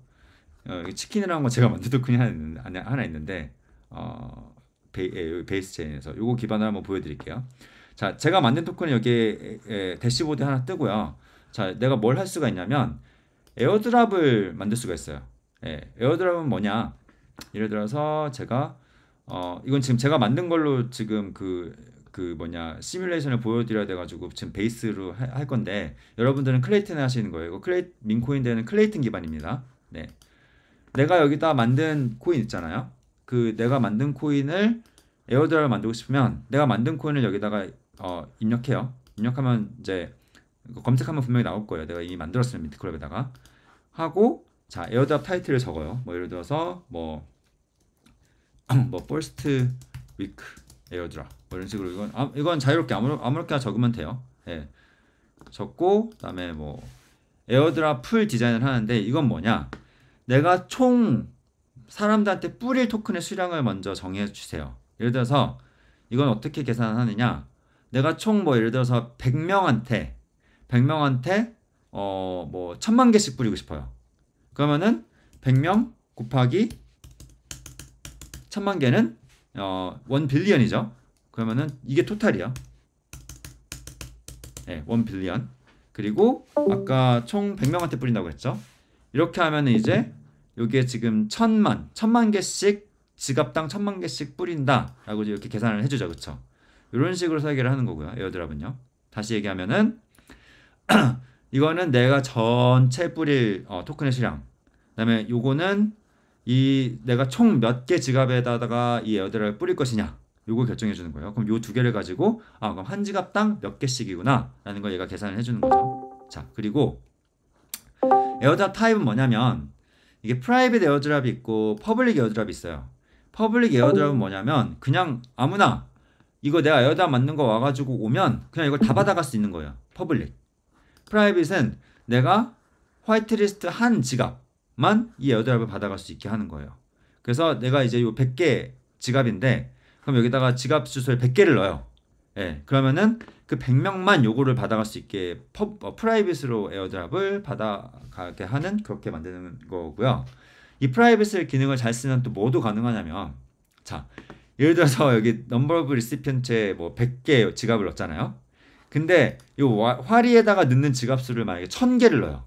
어, 치킨이라는 건 뭐 제가 만든 토큰이 하나 있는데, 하나 있는데 어, 베, 예, 이스 체인에서 이거 기반을 한번 보여드릴게요. 자, 제가 만든 토큰 여기 예, 대시보드 하나 뜨고요. 자, 내가 뭘 할 수가 있냐면 에어드랍을 만들 수가 있어요. 예, 에어드랍은 뭐냐? 예를 들어서 제가 어 이건 지금 제가 만든 걸로 지금 그그 그 뭐냐 시뮬레이션을 보여드려야 돼가지고 지금 베이스로 하, 할 건데 여러분들은 클레이튼 하시는 거예요. 이거 클레이 민코인 되는 클레이튼 기반입니다. 네, 내가 여기다 만든 코인 있잖아요. 그 내가 만든 코인을 에어드랍을 만들고 싶으면 내가 만든 코인을 여기다가 어, 입력해요. 입력하면 이제 검색하면 분명히 나올 거예요. 내가 이미 만들었으면 미트클럽에다가 하고 자 에어드랍 타이틀을 적어요. 뭐 예를 들어서 뭐뭐 뭐 퍼스트 위크 뭐 에어드랍 뭐 이런 식으로 이건 아, 이건 자유롭게 아무 아무렇게나 적으면 돼요. 예. 적고 그다음에 뭐 에어드랍 풀 디자인을 하는데 이건 뭐냐? 내가 총 사람들한테 뿌릴 토큰의 수량을 먼저 정해 주세요. 예를 들어서 이건 어떻게 계산하느냐? 내가 총 뭐 예를 들어서 100명한테 100명한테 어뭐 1000만 개씩 뿌리고 싶어요. 그러면은 100명 곱하기 1000만 개는 어 1빌리언이죠. 그러면은 이게 토탈이요 예, 네, 1빌리언. 그리고 아까 총 100명한테 뿌린다고 했죠. 이렇게 하면은 이제 요게 지금 천만, 천만 개씩 지갑당 천만 개씩 뿌린다라고 이렇게 계산을 해주죠, 그쵸죠 이런 식으로 설계를 하는 거고요. 에어드랍은요. 다시 얘기하면은 이거는 내가 전체 뿌릴 어, 토큰의 수량. 그다음에 요거는 이 내가 총 몇 개 지갑에다가 이 에어드랍을 뿌릴 것이냐. 요걸 결정해 주는 거예요. 그럼 요 두 개를 가지고 아 그럼 한 지갑당 몇 개씩이구나라는 걸 얘가 계산을 해주는 거죠. 자 그리고 에어드랍 타입은 뭐냐면 이게 프라이빗 에어드랍이 있고 퍼블릭 에어드랍이 있어요. 퍼블릭 에어드랍은 뭐냐면 그냥 아무나 이거 내가 에어드랍 맞는 거 와가지고 오면 그냥 이걸 다 음. 받아갈 수 있는 거예요. 퍼블릭. 프라이빗은 내가 화이트리스트 한 지갑만 이 에어드랍을 받아갈 수 있게 하는 거예요. 그래서 내가 이제 이 100개 지갑인데 그럼 여기다가 지갑 주소를 100개를 넣어요. 예, 그러면은 그 100명만 요거를 받아갈 수 있게 퍼, 어, 프라이빗으로 에어드랍을 받아가게 하는 그렇게 만드는 거고요. 이 프라이빗을 기능을 잘 쓰면 또 뭐도 가능하냐면 자 예를 들어서 여기 넘버 오브 리시피언트에 뭐 100개 지갑을 넣었잖아요. 근데 요 와, 화리에다가 넣는 지갑 수를 만약에 1000개를 넣어요.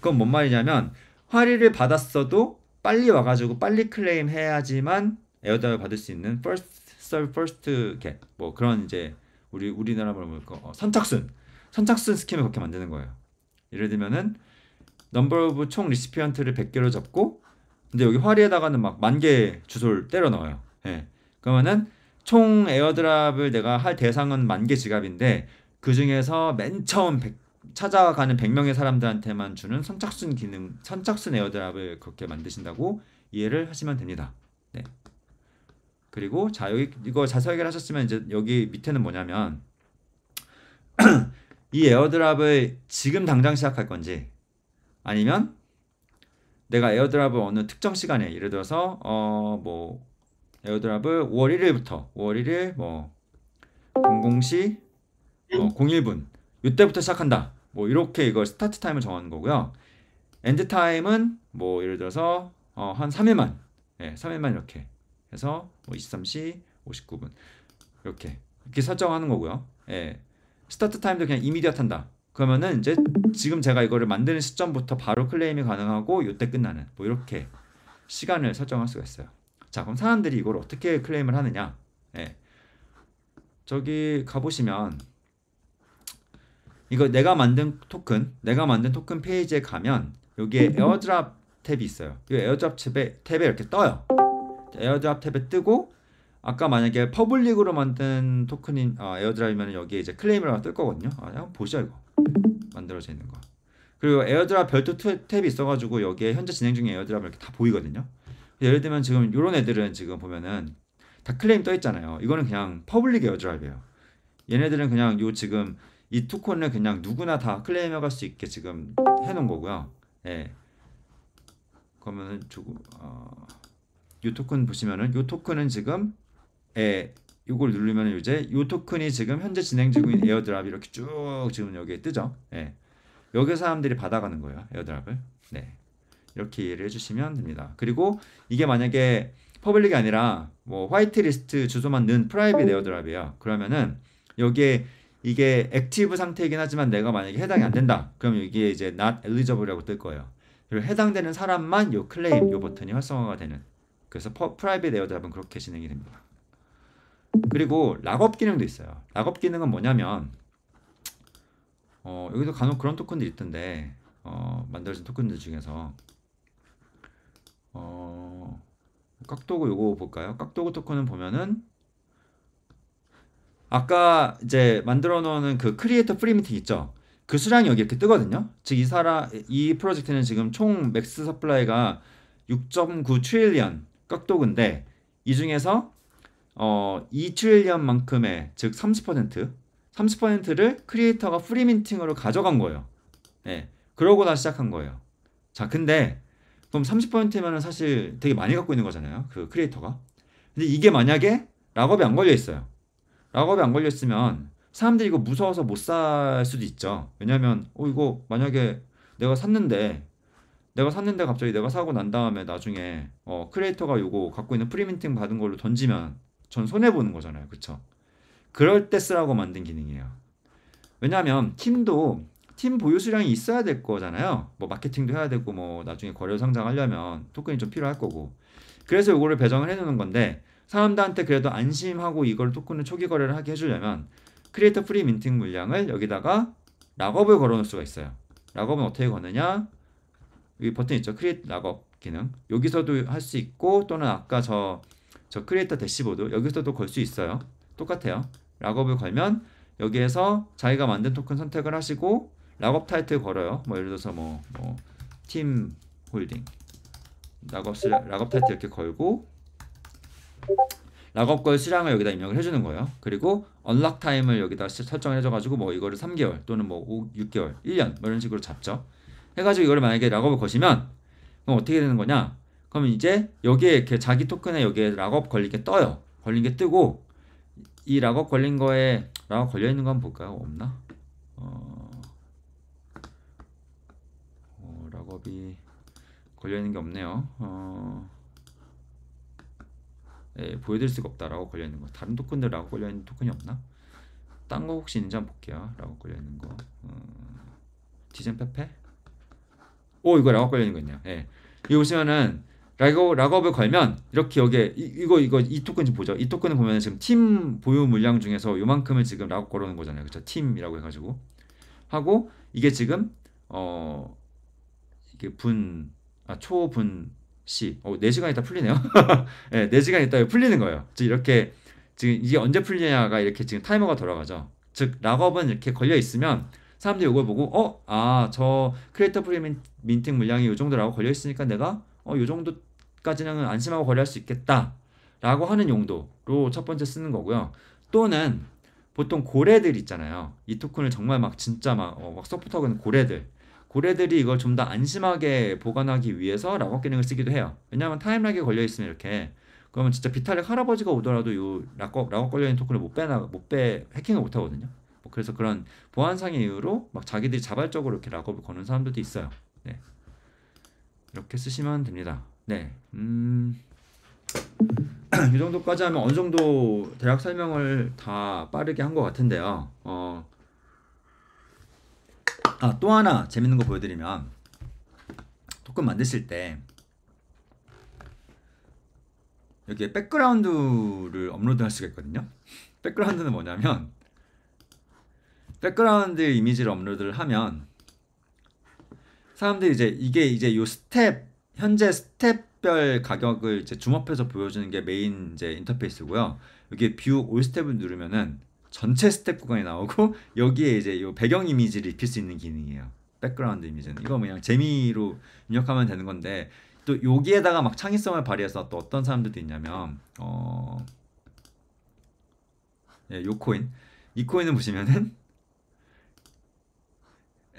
그건 뭔 말이냐면 화리를 받았어도 빨리 와가지고 빨리 클레임 해야지만 에어드랍을 받을 수 있는 f i r 서브 퍼스트 겟 뭐 그런 이제 우리 우리나라 말로 뭘까 뭐 어, 선착순 선착순 스캠을 그렇게 만드는 거예요. 예를 들면은 넘버 오브 총 리시피언트를 100개로 잡고 근데 여기 화리에다가는 막 만개 주소를 때려 넣어요. 예. 그러면은 총 에어드랍을 내가 할 대상은 만개 지갑인데 그 중에서 맨 처음 100, 찾아가는 100명의 사람들한테만 주는 선착순 기능, 선착순 에어드랍을 그렇게 만드신다고 이해를 하시면 됩니다. 그리고 자 여기 이거 자세하게 하셨으면 이제 여기 밑에는 뭐냐면 이 에어드랍을 지금 당장 시작할 건지 아니면 내가 에어드랍을 어느 특정 시간에 예를 들어서 어 뭐 에어드랍을 5월 1일부터 5월 1일 뭐 00시 뭐 어, 01분 음. 이때부터 시작한다 뭐 이렇게 이걸 스타트 타임을 정하는 거고요 엔드 타임은 뭐 예를 들어서 어한 3일만 예, 네, 3일만 이렇게 해서 23시 59분 이렇게 이렇게 설정하는 거고요. 예. 스타트 타임도 그냥 이미디어탄다. 그러면은 이제 지금 제가 이거를 만드는 시점부터 바로 클레임이 가능하고 요때 끝나는 뭐 이렇게 시간을 설정할 수가 있어요. 자 그럼 사람들이 이걸 어떻게 클레임을 하느냐? 예. 저기 가보시면 이거 내가 만든 토큰, 내가 만든 토큰 페이지에 가면 여기에 에어드랍 탭이 있어요. 이 에어드랍 탭에 탭에 이렇게 떠요. 에어드랍 탭에 뜨고 아까 만약에 퍼블릭으로 만든 토큰인 아, 에어드랍이면 여기에 이제 클레임을 하나 뜰 거거든요. 아, 한번 보죠 이거 만들어져 있는 거. 그리고 에어드랍 별도 탭이 있어가지고 여기에 현재 진행 중인 에어드랍 이렇게 다 보이거든요. 예를 들면 지금 이런 애들은 지금 보면은 다 클레임 떠 있잖아요. 이거는 그냥 퍼블릭 에어드랍이에요. 얘네들은 그냥 요 지금 이 토큰을 그냥 누구나 다 클레임해 갈수 있게 지금 해놓은 거고요. 예. 그러면은 조금 어... 이 토큰 보시면은 이 토큰은 지금 에 이걸 누르면 이제 이 토큰이 지금 현재 진행 중인 에어드랍이 렇게쭉 지금 여기에 뜨죠. 예. 여기 사람들이 받아가는 거예요. 에어드랍을. 네. 이렇게 이해를 해주시면 됩니다. 그리고 이게 만약에 퍼블릭이 아니라 뭐 화이트리스트 주소만 넣은 프라이빗 에어드랍이에요. 그러면은 여기에 이게 액티브 상태이긴 하지만 내가 만약에 해당이 안 된다. 그럼 여기에 이제 not eligible이라고 뜰 거예요. 그리고 해당되는 사람만 요 클레임 요 버튼이 활성화가 되는 그래서 퍼, 프라이빗 에어드랍은 그렇게 진행이 됩니다. 그리고 락업 기능도 있어요. 락업 기능은 뭐냐면 어, 여기도 간혹 그런 토큰들이 있던데 어, 만들어진 토큰들 중에서 어, 깍도구 요거 볼까요? 깍도구 토큰은 보면은 아까 이제 만들어 놓은 그 크리에이터 프리미팅 있죠? 그 수량이 여기 이렇게 뜨거든요. 즉 이 사람 이 프로젝트는 지금 총 맥스 서플라이가 6.9 트릴리언 깍도근데 이 중에서 어, 2트리언만큼의 즉 30% 30%를 크리에이터가 프리민팅으로 가져간 거예요. 네. 예, 그러고 나 시작한 거예요. 자, 근데 그럼 30%면은 사실 되게 많이 갖고 있는 거잖아요. 그 크리에이터가. 근데 이게 만약에 락업이 안 걸려 있어요. 락업이 안 걸려 있으면 사람들이 이거 무서워서 못 살 수도 있죠. 왜냐면 어 이거 만약에 내가 샀는데 내가 샀는데 갑자기 내가 사고 난 다음에 나중에 어, 크리에이터가 요거 갖고 있는 프리민팅 받은 걸로 던지면 전 손해 보는 거잖아요. 그쵸 그럴 때 쓰라고 만든 기능이에요. 왜냐하면 팀도 팀 보유 수량이 있어야 될 거잖아요. 뭐 마케팅도 해야 되고 뭐 나중에 거래 상장하려면 토큰이 좀 필요할 거고. 그래서 요거를 배정을 해놓는 건데 사람들한테 그래도 안심하고 이걸 토큰을 초기 거래를 하게 해주려면 크리에이터 프리 민팅 물량을 여기다가 락업을 걸어놓을 수가 있어요. 락업은 어떻게 거느냐? 여기 버튼 있죠. 크리에이트 락업 기능. 여기서도 할 수 있고 또는 아까 저, 저 크리에이터 대시보드 여기서도 걸 수 있어요. 똑같아요. 락업을 걸면 여기에서 자기가 만든 토큰 선택을 하시고 락업 타이틀 걸어요. 뭐 예를 들어서 뭐, 뭐팀 홀딩 락업, 실량, 락업 타이틀 이렇게 걸고 락업 걸 수량을 여기다 입력을 해주는 거예요. 그리고 언락 타임을 여기다 설정을 해줘가지고 뭐 이거를 3개월 또는 뭐 5, 6개월, 1년 뭐 이런 식으로 잡죠. 해가지고 이걸 만약에 락업을 거시면 그럼 어떻게 되는 거냐? 그러면 이제 여기에 이렇게 자기 토큰에 여기에 락업 걸린 게 떠요. 걸린 게 뜨고 이 락업 걸린 거에 락업 걸려 있는 거 한번 볼까요? 없나? 어, 어 락업이 걸려 있는 게 없네요. 어, 예, 보여드릴 수가 없다. 라고 걸려 있는 거. 다른 토큰들 락업 걸려 있는 토큰이 없나? 딴 거 혹시 있는지 한번 볼게요. 락업 걸려 있는 거. 어, 디젠 페페? 오 이거 락업 걸리는 거 있냐 예. 여기 보시면은 락업, 락업을 걸면 이렇게 여기에 이, 거 이거 이 토큰 좀 보죠 이 토큰을 보면 지금 팀 보유 물량 중에서 요만큼을 지금 락업 걸어놓은 거잖아요 그쵸 팀이라고 해가지고 하고 이게 지금 어 이게 분 아, 초분 시 어, 4시간 있다 풀리네요 예, 네, 4시간 있다 풀리는 거예요 즉 이렇게 지금 이게 언제 풀리냐가 이렇게 지금 타이머가 돌아가죠 즉 락업은 이렇게 걸려 있으면 사람들이 이걸 보고 어 아 저 크리에이터 프리미엄 민팅 물량이 요 정도라고 걸려 있으니까 내가 어요 정도까지는 안심하고 거래할 수 있겠다라고 하는 용도로 첫 번째 쓰는 거고요. 또는 보통 고래들 있잖아요. 이 토큰을 정말 막 진짜 막, 어, 막서포터하는 고래들. 고래들이 이걸 좀 더 안심하게 보관하기 위해서 라고 기능을 쓰기도 해요. 왜냐면 타임락에 걸려있으면 이렇게 그러면 진짜 비탈릭 할아버지가 오더라도 이 락업, 락업 걸려있는 토큰을 못 빼나, 못 빼, 해킹을 못 하거든요. 그래서 그런 보안상의 이유로 막 자기들이 자발적으로 이렇게 락업을 거는 사람들도 있어요. 네. 이렇게 쓰시면 됩니다. 네. 음. 이 정도까지 하면 어느 정도 대략 설명을 다 빠르게 한 것 같은데요. 어. 아, 또 하나 재밌는 거 보여드리면 토큰 만드실 때 여기에 백그라운드를 업로드 할 수가 있거든요. 백그라운드는 뭐냐면 백그라운드 이미지를 업로드를 하면 사람들이 이제 이게 이제 요 스텝 현재 스텝별 가격을 이제 줌업해서 보여주는 게 메인 이제 인터페이스고요. 여기 뷰올 스텝을 누르면은 전체 스텝 구간이 나오고 여기에 이제 요 배경 이미지를 입힐 수 있는 기능이에요. 백그라운드 이미지는 이거 그냥 재미로 입력하면 되는 건데 또 여기에다가 막 창의성을 발휘해서 또 어떤 사람들도 있냐면 어 예, 요 코인 이 코인을 보시면은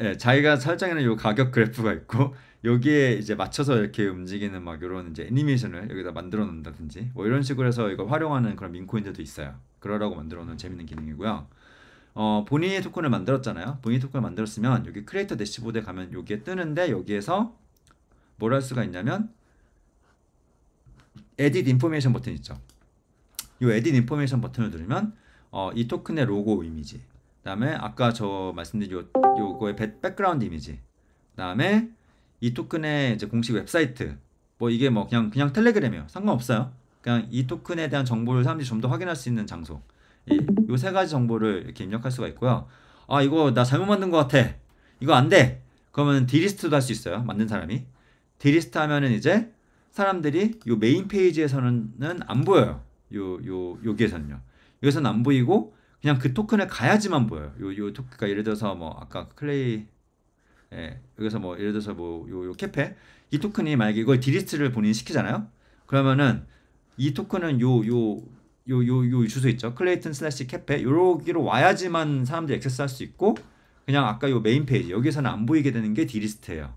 예, 자기가 설정하는 요 가격 그래프가 있고 여기에 이제 맞춰서 이렇게 움직이는 막 이런 이제 애니메이션을 여기다 만들어 놓는다든지 뭐 이런 식으로 해서 이걸 활용하는 그런 민코인들도 있어요. 그러라고 만들어 놓은 재밌는 기능이고요. 어, 본인의 토큰을 만들었잖아요. 본인 의 토큰을 만들었으면 여기 크리에이터 대시보드에 가면 여기에 뜨는데 여기에서 뭘 할 수가 있냐면 에딧 인포메이션 버튼 있죠. 이 에딧 인포메이션 버튼을 누르면 어, 이 토큰의 로고 이미지 그다음에 아까 저 말씀드린 요 요거의 백, 백그라운드 이미지. 그다음에 이 토큰의 이제 공식 웹사이트. 뭐 이게 뭐 그냥 그냥 텔레그램이에요. 상관없어요. 그냥 이 토큰에 대한 정보를 사람들이 좀 더 확인할 수 있는 장소. 요세 가지 정보를 이렇게 입력할 수가 있고요. 아 이거 나 잘못 만든 것 같아. 이거 안 돼. 그러면 디리스트도 할 수 있어요. 만든 사람이. 디리스트 하면은 이제 사람들이 요 메인 페이지에서는 안 보여요. 요요 여기에서는요. 여기서는 안 보이고 그냥 그 토큰에 가야지만 보여요. 요, 요 토큰, 그러니까 예를 들어서 뭐 아까 클레이, 예, 여기서 뭐 예를 들어서 뭐 요, 요 캐페, 이 토큰이 만약에 이걸 디리스트를 본인이 시키잖아요? 그러면은 이 토큰은 요, 요, 요, 요, 요 요, 주소 있죠. 클레이튼 슬래시 캐페, 요기로 러 와야지만 사람들이 액세스 할 수 있고, 그냥 아까 요 메인 페이지, 여기서는 안 보이게 되는 게 디리스트예요.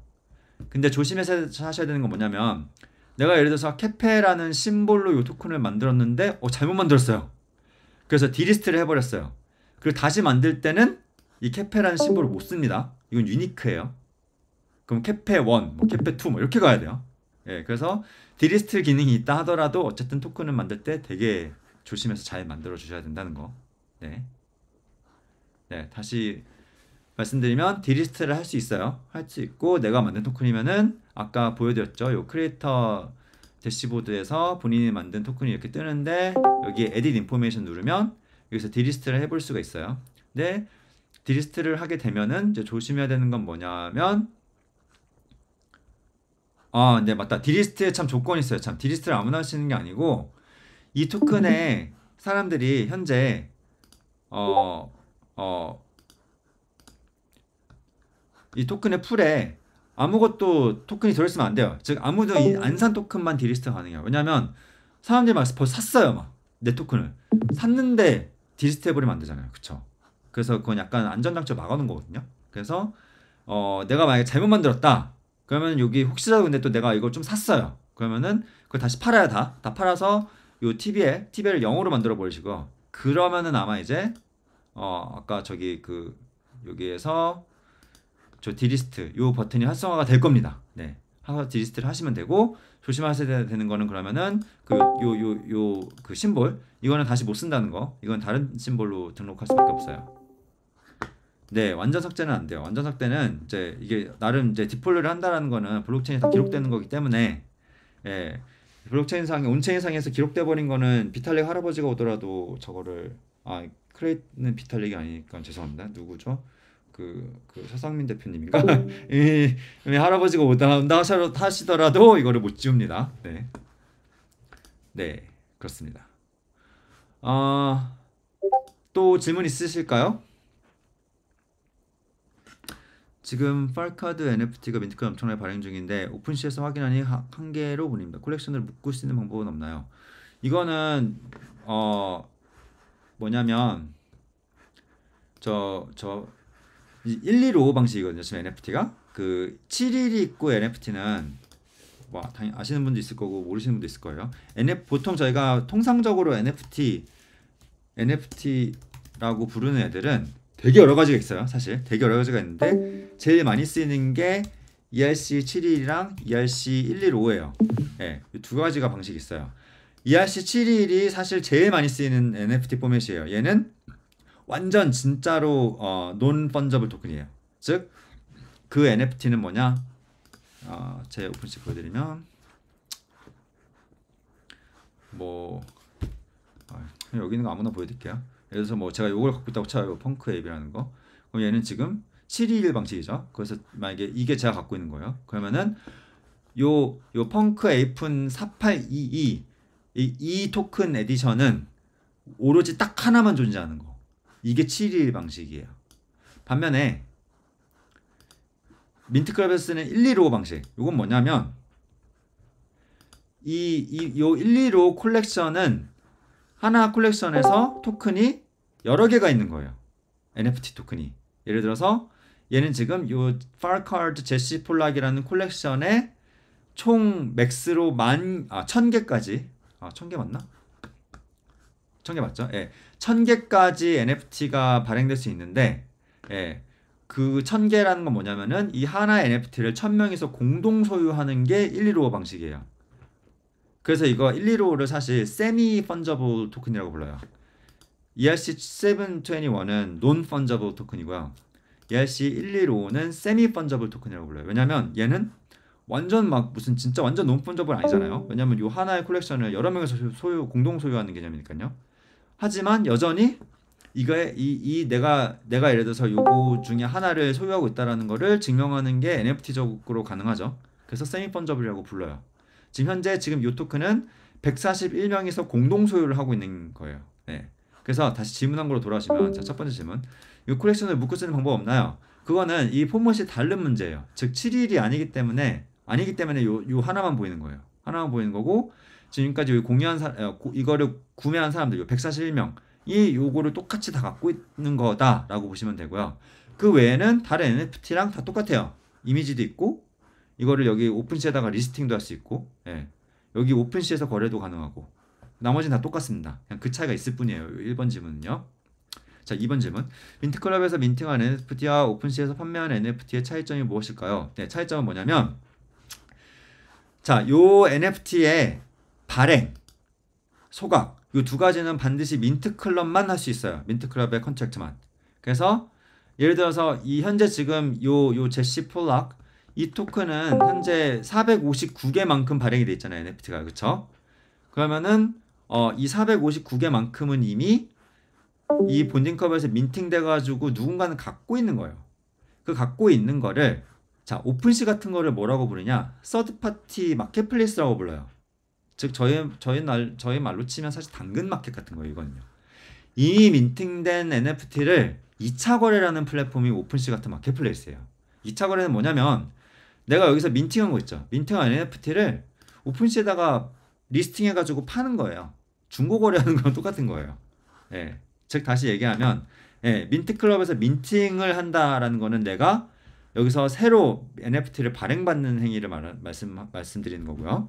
근데 조심해서 하셔야 되는 건 뭐냐면, 내가 예를 들어서 캐페라는 심볼로 요 토큰을 만들었는데, 어, 잘못 만들었어요. 그래서 디리스트를 해버렸어요. 그리고 다시 만들 때는 이 캐페라는 어. 심볼을 못 씁니다. 이건 유니크예요. 그럼 캐페 1, 뭐 캐페 2, 뭐 이렇게 가야 돼요. 예, 그래서 디리스트 기능이 있다 하더라도 어쨌든 토큰을 만들 때 되게 조심해서 잘 만들어 주셔야 된다는 거. 네. 네, 다시 말씀드리면 디리스트를 할 수 있어요. 할 수 있고 내가 만든 토큰이면은 아까 보여드렸죠. 요 크리에이터 대시보드에서 본인이 만든 토큰이 이렇게 뜨는데 여기에 Edit Information 누르면 여기서 디리스트를 해볼 수가 있어요. 근데 디리스트를 하게 되면은 이제 조심해야 되는 건 뭐냐면 아, 네 맞다. 디리스트에 참 조건이 있어요. 참 디리스트를 아무나 하시는 게 아니고 이 토큰에 사람들이 현재 어어이 토큰의 풀에 아무것도 토큰이 들어있으면 안 돼요. 즉 아무도 이안산 어. 토큰만 디리스트 가능해요. 왜냐하면 사람들이 막 벌써 샀어요, 막 내 토큰을 샀는데 디리스트 해버리면 안 되잖아요, 그렇죠? 그래서 그건 약간 안전장치 막아놓은 거거든요. 그래서 어, 내가 만약에 잘못 만들었다, 그러면 여기 혹시라도 근데 또 내가 이걸 좀 샀어요. 그러면은 그걸 다시 팔아야 다, 다 팔아서 요 TV에 TV를 영어로 만들어 버리시고 그러면은 아마 이제 어 아까 저기 그 여기에서 저 디리스트 요 버튼이 활성화가 될 겁니다. 네. 하서 디리스트를 하시면 되고 조심하셔야 되는 거는 그러면은 그 요 요요그 그 심볼 이거는 다시 못 쓴다는 거. 이건 다른 심볼로 등록할 수밖에 없어요. 네, 완전 삭제는 안 돼요. 완전 삭제는 이제 이게 나름 이제 디폴로를 한다라는 거는 블록체인에 다 기록되는 거기 때문에 예. 블록체인 상에 온체인 상에서 기록돼 버린 거는 비탈릭 할아버지가 오더라도 저거를 아 크레이트는 비탈릭이 아니니까 죄송합니다. 누구죠? 그, 그 서상민 대표님인가 이, 이 할아버지가 오다 하시더라도 이거를 못 지웁니다. 네, 네 그렇습니다. 아또 질문 있으실까요? 지금 팔카드 NFT가 민트코인 엄청나게 발행 중인데 오픈시에서 확인하니 한 개로 보입니다. 컬렉션을 묶을 수 있는 방법은 없나요? 이거는 어 뭐냐면 저저 1155 방식이거든요. 지금 NFT가 그 7일이 있고 NFT는 뭐 당연히 아시는 분도 있을 거고 모르시는 분도 있을 거예요. NF t 보통 저희가 통상적으로 NFT NFT라고 부르는 애들은 되게 여러 가지가 있어요. 사실 되게 여러 가지가 있는데 제일 많이 쓰이는 게 ERC 721이랑 ERC 115예요. 예, 네, 두 가지가 방식이 있어요. ERC 721이 사실 제일 많이 쓰이는 NFT 포맷이에요. 얘는 완전 진짜로 어, 논 펀저블 토큰이에요. 즉 그 NFT는 뭐냐? 어, 제 오픈식 보여드리면 뭐 아, 여기 있는 거 아무나 보여드릴게요. 예를 들어서 뭐 제가 이걸 갖고 있다고 쳐요. 펑크 앱이라는 거. 그럼 얘는 지금 721 방식이죠. 그래서 만약에 이게 제가 갖고 있는 거예요. 그러면은 요 요 펑크 에이픈 4822 이, 이 토큰 에디션은 오로지 딱 하나만 존재하는 거. 이게 7일 방식이에요. 반면에 민트클럽에서 쓰는 1125 방식. 이건 뭐냐면 이 이 요1125 콜렉션은 하나 콜렉션에서 토큰이 여러 개가 있는 거예요. NFT 토큰이. 예를 들어서 얘는 지금 요 파카드 제시 폴락이라는 콜렉션에 총 맥스로 만, 아, 0 개까지. 아, 0개 맞나? 1000개 맞죠? 예. 1000개까지 NFT가 발행될 수 있는데 예. 그 1000개라는 건 뭐냐면은 이 하나 NFT를 1000명이서 공동 소유하는 게 115 방식이에요. 그래서 이거 115를 사실 세미 펀저블 토큰이라고 불러요. ERC721은 논 펀저블 토큰이고요. ERC115는 세미 펀저블 토큰이라고 불러요. 왜냐면 얘는 완전 막 무슨 진짜 완전 논 펀저블 아니잖아요. 왜냐면 요 하나의 컬렉션을 여러 명이서 소유 공동 소유하는 개념이니까요. 하지만 여전히 이거에 이, 이 내가 내가 예를 들어서 요거 중에 하나를 소유하고 있다라는 거를 증명하는 게 NFT적으로 가능하죠. 그래서 세미 펀저블이라고 불러요. 지금 현재 지금 요 토큰은 141명이서 공동 소유를 하고 있는 거예요. 네. 그래서 다시 질문한 걸로 돌아가시면 자, 첫 번째 질문. 이 컬렉션을 묶어 쓰는 방법 없나요? 그거는 이 포맷이 다른 문제예요. 즉 7일이 아니기 때문에 아니기 때문에 요, 요 하나만 보이는 거예요. 하나만 보이는 거고 지금까지 공유한 사, 어, 이거를 구매한 사람들, 141명이 요거를 똑같이 다 갖고 있는 거다라고 보시면 되고요. 그 외에는 다른 NFT랑 다 똑같아요. 이미지도 있고, 이거를 여기 오픈시에다가 리스팅도 할 수 있고, 예. 여기 오픈시에서 거래도 가능하고, 나머지는 다 똑같습니다. 그냥 그 차이가 있을 뿐이에요. 1번 질문은요. 자, 2번 질문. 민트클럽에서 민팅한 NFT와 오픈시에서 판매한 NFT의 차이점이 무엇일까요? 네, 차이점은 뭐냐면, 자, 요 n f t 에 발행, 소각 이 두 가지는 반드시 민트클럽만 할 수 있어요. 민트클럽의 컨트랙트만. 그래서 예를 들어서 이 현재 지금 요 요 제시 폴락 이 토큰은 현재 459개만큼 발행이 돼 있잖아요 NFT가 그렇죠? 그러면은 어, 이 459개만큼은 이미 이 본딩컵에서 민팅돼 가지고 누군가는 갖고 있는 거예요. 그 갖고 있는 거를 자 오픈시 같은 거를 뭐라고 부르냐 서드파티 마켓플레이스라고 불러요. 즉저희 저의 날 저의 말로 치면 사실 당근 마켓 같은 거예요 이거는요. 이미 민팅된 NFT를 2차 거래라는 플랫폼이 오픈시 같은 마켓플레이스예요. 2차 거래는 뭐냐면 내가 여기서 민팅한 거 있죠. 민팅한 NFT를 오픈시에다가 리스팅해가지고 파는 거예요. 중고 거래하는 거랑 똑같은 거예요. 예. 즉 다시 얘기하면 예, 민트클럽에서 민팅을 한다라는 거는 내가 여기서 새로 NFT를 발행받는 행위를 말, 말씀 말씀드리는 거고요.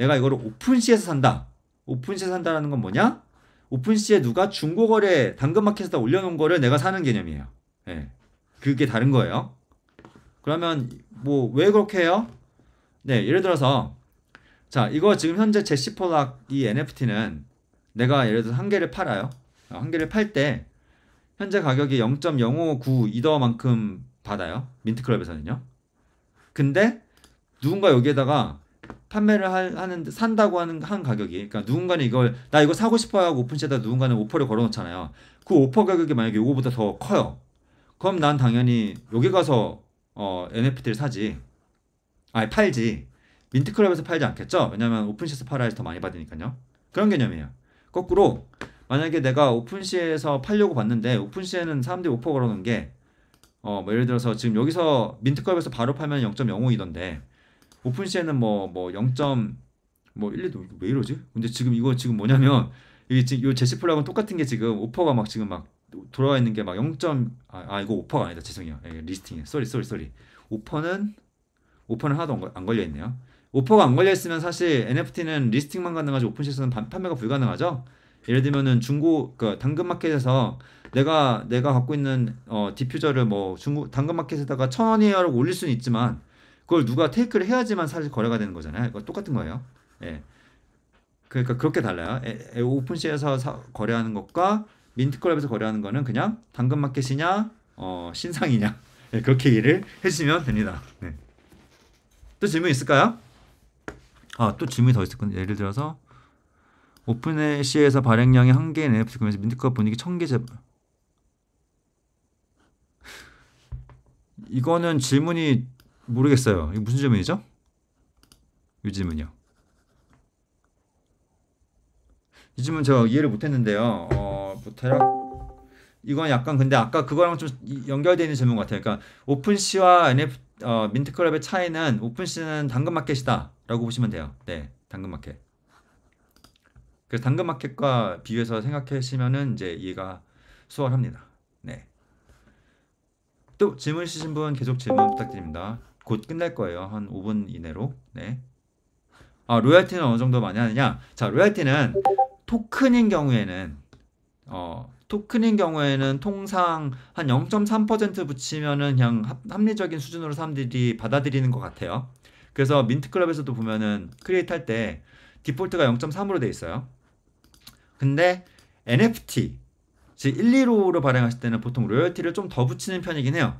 내가 이거를 오픈시에서 산다. 오픈시에서 산다라는 건 뭐냐? 오픈시에 누가 중고거래 당근마켓에다 올려놓은 거를 내가 사는 개념이에요. 예. 그게 다른 거예요. 그러면 뭐 왜 그렇게 해요? 네, 예를 들어서 자 이거 지금 현재 제시폴락 이 NFT는 내가 예를 들어 서한 개를 팔아요. 어, 한 개를 팔 때 현재 가격이 0.059 이더만큼 받아요. 민트클럽에서는요. 근데 누군가 여기에다가 판매를 할, 하는데 산다고 하는 한 가격이 그러니까 누군가는 이걸 나 이거 사고 싶어 하고 오픈시에다 누군가는 오퍼를 걸어놓잖아요. 그 오퍼 가격이 만약에 요거보다 더 커요. 그럼 난 당연히 여기 가서 어, NFT를 사지. 아니 팔지. 민트클럽에서 팔지 않겠죠? 왜냐면 오픈시에서 팔아야더 많이 받으니까요. 그런 개념이에요. 거꾸로 만약에 내가 오픈시에서 팔려고 봤는데 오픈시에는 사람들이 오퍼 걸어놓은 게 어, 뭐 예를 들어서 지금 여기서 민트클럽에서 바로 팔면 0.05이던데 오픈시에는 뭐 뭐 0점 뭐 1, 뭐 2도 뭐 뭐 왜 이러지? 근데 지금 이거 지금 뭐냐면 이게 지금 이제시플라하 똑같은 게 지금 오퍼가 막 지금 막 돌아와 있는 게 막0 아, 아, 이거 오퍼가 아니다 죄송해요 예, 리스팅에 쏘리 쏘리 쏘리 오퍼는 오퍼는 하나도 안, 걸려 있네요 오퍼가 안 걸려 있으면 사실 NFT는 리스팅만 가능하지 오픈시에서는 판매가 불가능하죠 예를 들면은 중고 그 당근마켓에서 내가 내가 갖고 있는 어 디퓨저를 뭐 중고 당근마켓에다가 천원이하고 올릴 수는 있지만 그걸 누가 테이크를 해야지만 사실 거래가 되는 거잖아요. 똑같은 거예요. 예. 그러니까 그렇게 달라요. 오픈시에서 거래하는 것과 민트클럽에서 거래하는 거는 그냥 당근마켓이냐 어, 신상이냐 예, 그렇게 얘기를 해주시면 됩니다. 네. 또 질문 있을까요? 아또 질문이 더 있을 건데 예를 들어서 오픈시에서 발행량이 한 개인 NFT 구매해서 민트클럽 분위기 천개 제발 이거는 질문이 모르겠어요. 이게 무슨 질문이죠? 이 질문이요. 이 질문 제가 이해를 못했는데요. 어, 뭐 대략 이건 약간 근데 아까 그거랑 좀 연결되어 있는 질문 같아요. 그러니까 오픈씨와 n f 어, 민트클럽의 차이는 오픈씨는 당근마켓이다라고 보시면 돼요. 네, 당근마켓. 그래서 당근마켓과 비교해서 생각하시면은 이제 이해가 수월합니다. 네. 또 질문 있으신 분 계속 질문 부탁드립니다. 곧 끝날 거예요. 한 5분 이내로. 네. 아, 로열티는 어느 정도 많이 하느냐? 자, 로열티는 토큰인 경우에는 어, 토큰인 경우에는 통상 한 0.3% 붙이면은 그냥 합, 리적인 수준으로 사람들이 받아들이는 것 같아요. 그래서 민트클럽에서도 보면은 크리에이트 할 때 디폴트가 0.3으로 돼 있어요. 근데 NFT 즉 1, 2로 발행하실 때는 보통 로열티를 좀 더 붙이는 편이긴 해요.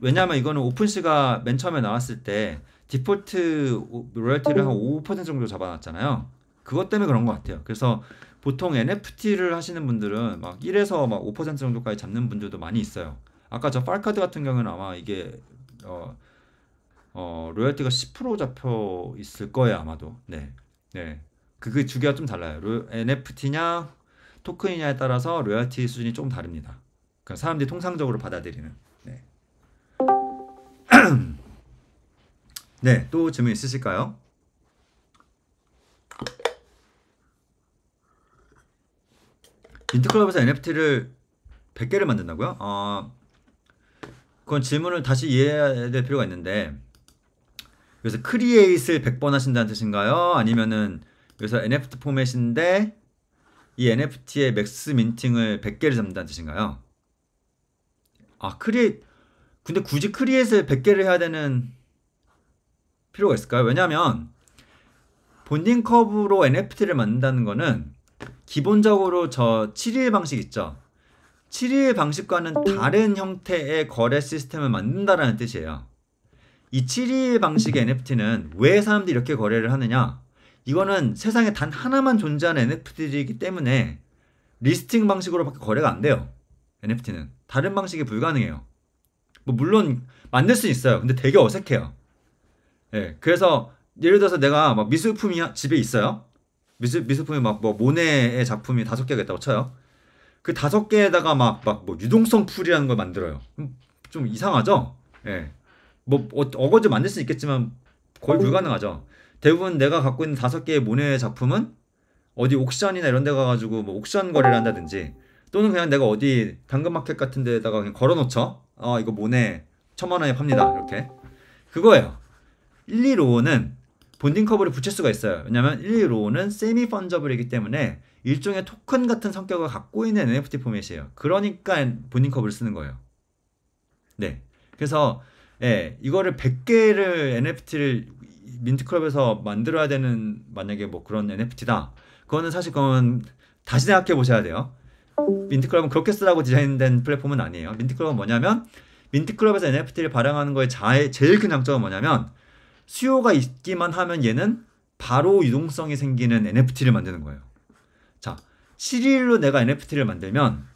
왜냐하면 이거는 오픈시가 맨 처음에 나왔을 때 디폴트 로열티를 한 5% 정도 잡아놨잖아요. 그것 때문에 그런 것 같아요. 그래서 보통 NFT를 하시는 분들은 막 1에서 막 5% 정도까지 잡는 분들도 많이 있어요. 아까 저 팔카드 같은 경우는 아마 이게 어, 어 로열티가 10% 잡혀 있을 거예요 아마도. 네, 네. 그게 그 주기가 좀 달라요. 로, NFT냐 토큰이냐에 따라서 로열티 수준이 조금 다릅니다. 그러니까 사람들이 통상적으로 받아들이는. 네, 또 질문 있으실까요? 인트클럽에서 NFT를 100개를 만든다고요? 어, 그건 질문을 다시 이해해야 될 필요가 있는데 그래서 크리에이트를 100번 하신다는 뜻인가요? 아니면은 여기서 NFT 포맷인데 이 NFT의 맥스 민팅을 100개를 잡는다는 뜻인가요? 아, 크리에이트 근데 굳이 크리에이트 100개를 해야 되는 필요가 있을까요? 왜냐하면 본딩 커브로 NFT를 만든다는 거는 기본적으로 저 7일 방식 있죠. 7일 방식과는 다른 형태의 거래 시스템을 만든다라는 뜻이에요. 이 7일 방식의 NFT는 왜 사람들이 이렇게 거래를 하느냐? 이거는 세상에 단 하나만 존재하는 NFT이기 때문에 리스팅 방식으로밖에 거래가 안 돼요. NFT는 다른 방식이 불가능해요. 뭐 물론 만들 수 있어요. 근데 되게 어색해요. 예. 그래서 예를 들어서 내가 막 미술품이 집에 있어요. 미술 미술품이 막뭐 모네의 작품이 다섯 개가 있다고 쳐요. 그 다섯 개에다가 막막뭐 유동성 풀이라는 걸 만들어요. 음, 좀 이상하죠? 예. 뭐 어, 거지 만들 수 있겠지만 거의 어, 뭐 불가능하죠. 대부분 내가 갖고 있는 다섯 개의 모네 의 작품은 어디 옥션이나 이런 데 가가지고 뭐 옥션 거래를 한다든지 또는 그냥 내가 어디 당근마켓 같은 데다가 에 그냥 걸어놓죠. 어 이거 뭐네 천만 원에 팝니다 이렇게 그거예요 1, 2, 5는 본딩 커버를 붙일 수가 있어요 왜냐면 1, 2, 5는 세미 펀저블이기 때문에 일종의 토큰 같은 성격을 갖고 있는 NFT 포맷이에요 그러니까 본딩 커버를 쓰는 거예요 네 그래서 예, 이거를 100개를 NFT를 민트클럽에서 만들어야 되는 만약에 뭐 그런 NFT다 그거는 사실 그건 다시 생각해 보셔야 돼요 민트클럽은 그렇게 쓰라고 디자인된 플랫폼은 아니에요. 민트클럽은 뭐냐면 민트클럽에서 NFT를 발행하는 거의 자의 제일 큰 장점은 뭐냐면 수요가 있기만 하면 얘는 바로 유동성이 생기는 NFT를 만드는 거예요. 자, 실일로 내가 NFT를 만들면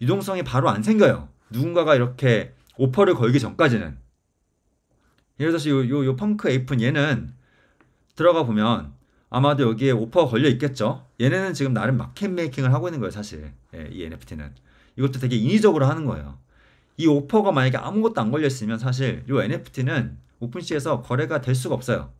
유동성이 바로 안 생겨요. 누군가가 이렇게 오퍼를 걸기 전까지는. 예를 들어서 요, 요, 요 펑크 에이픈 얘는 들어가 보면 아마도 여기에 오퍼가 걸려 있겠죠. 얘네는 지금 나름 마켓 메이킹을 하고 있는 거예요, 사실. 예, 이 NFT는. 이것도 되게 인위적으로 하는 거예요. 이 오퍼가 만약에 아무것도 안 걸려 있으면 사실 이 NFT는 오픈시에서 거래가 될 수가 없어요.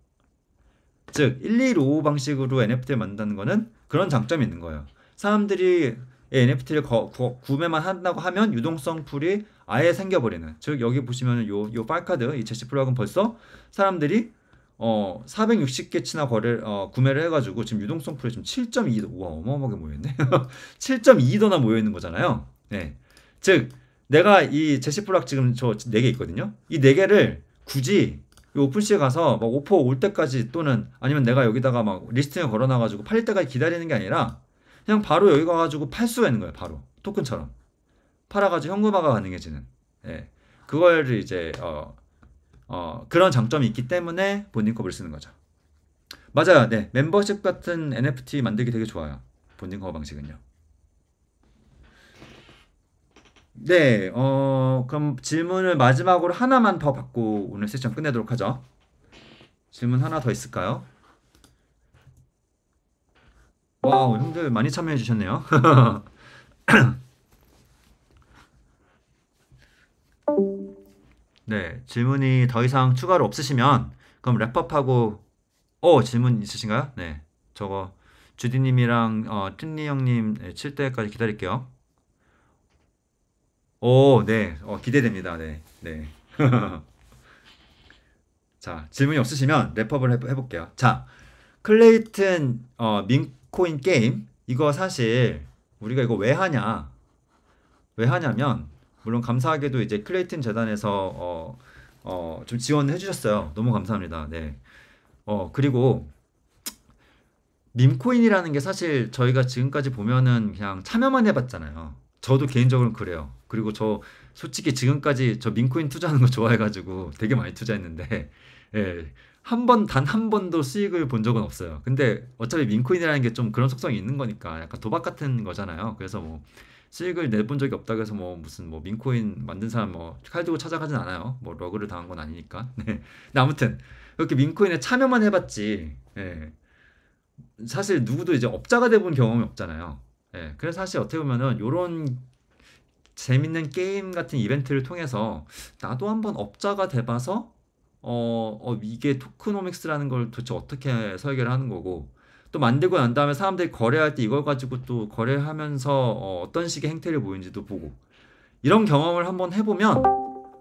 즉1155 방식으로 NFT를 만든다는 거는 그런 장점이 있는 거예요. 사람들이 NFT를 거, 거, 구매만 한다고 하면 유동성 풀이 아예 생겨버리는. 즉 여기 보시면은 요요 빨카드 이 제시 플러그는 벌써 사람들이 어 460개치나 거래 어, 구매를 해가지고 지금 유동성 풀이 지금 7.2도 우와 어마어마하게 모여있네 7.2도나 모여있는 거잖아요. 네, 즉 내가 이 제시 플락 지금 저 4개 있거든요. 이 4개를 굳이 이 오픈시에 가서 막 오퍼 올 때까지 또는 아니면 내가 여기다가 막 리스팅에 걸어놔가지고 팔릴 때까지 기다리는 게 아니라 그냥 바로 여기 가가지고 팔 수가 있는 거예요. 바로 토큰처럼 팔아가지고 현금화가 가능해지는. 예. 그걸 이제 어, 어, 그런 장점이 있기 때문에 본인 컵을 쓰는 거죠. 맞아요. 네. 멤버십 같은 NFT 만들기 되게 좋아요. 본인 커 방식은요. 네. 어, 그럼 질문을 마지막으로 하나만 더 받고 오늘 세션 끝내도록 하죠. 질문 하나 더 있을까요? 와우, 형들 많이 참여해 주셨네요. 네, 질문이 더 이상 추가로 없으시면 그럼 랩업하고 어 질문 있으신가요? 네, 저거 주디님이랑 어, 틴리 형님 네, 칠 때까지 기다릴게요. 오, 네, 어, 기대됩니다. 네, 네. 자, 질문이 없으시면 랩업을 해, 볼게요 자, 클레이튼 어, 민코인 게임 이거 사실 우리가 이거 왜 하냐? 왜 하냐면 물론 감사하게도 이제 클레이튼 재단에서 어, 어, 좀 지원해 주셨어요. 너무 감사합니다. 네. 어, 그리고 밈코인이라는 게 사실 저희가 지금까지 보면은 그냥 참여만 해봤잖아요. 저도 개인적으로 그래요. 그리고 저 솔직히 지금까지 저 민코인 투자하는 거 좋아해가지고 되게 많이 투자했는데, 예, 한 번, 단 한 번도 수익을 본 적은 없어요. 근데 어차피 민코인이라는 게 좀 그런 속성이 있는 거니까 약간 도박 같은 거잖아요. 그래서 뭐, 수익을 내본 적이 없다 고해서뭐 무슨 뭐 민코인 만든 사람 뭐칼 들고 찾아가진 않아요. 뭐 러그를 당한 건 아니니까. 네. 근데 아무튼 그렇게 민코인에 참여만 해봤지. 예. 사실 누구도 이제 업자가 돼본 경험이 없잖아요. 예. 그래서 사실 어떻게 보면은 요런 재밌는 게임 같은 이벤트를 통해서 나도 한번 업자가 돼봐서 어, 어 이게 토크노믹스라는 걸 도대체 어떻게 설계를 하는 거고 또 만들고 난 다음에 사람들이 거래할 때 이걸 가지고 또 거래하면서 어, 떤 식의 행태를 보이는지도 보고 이런 경험을 한번 해보면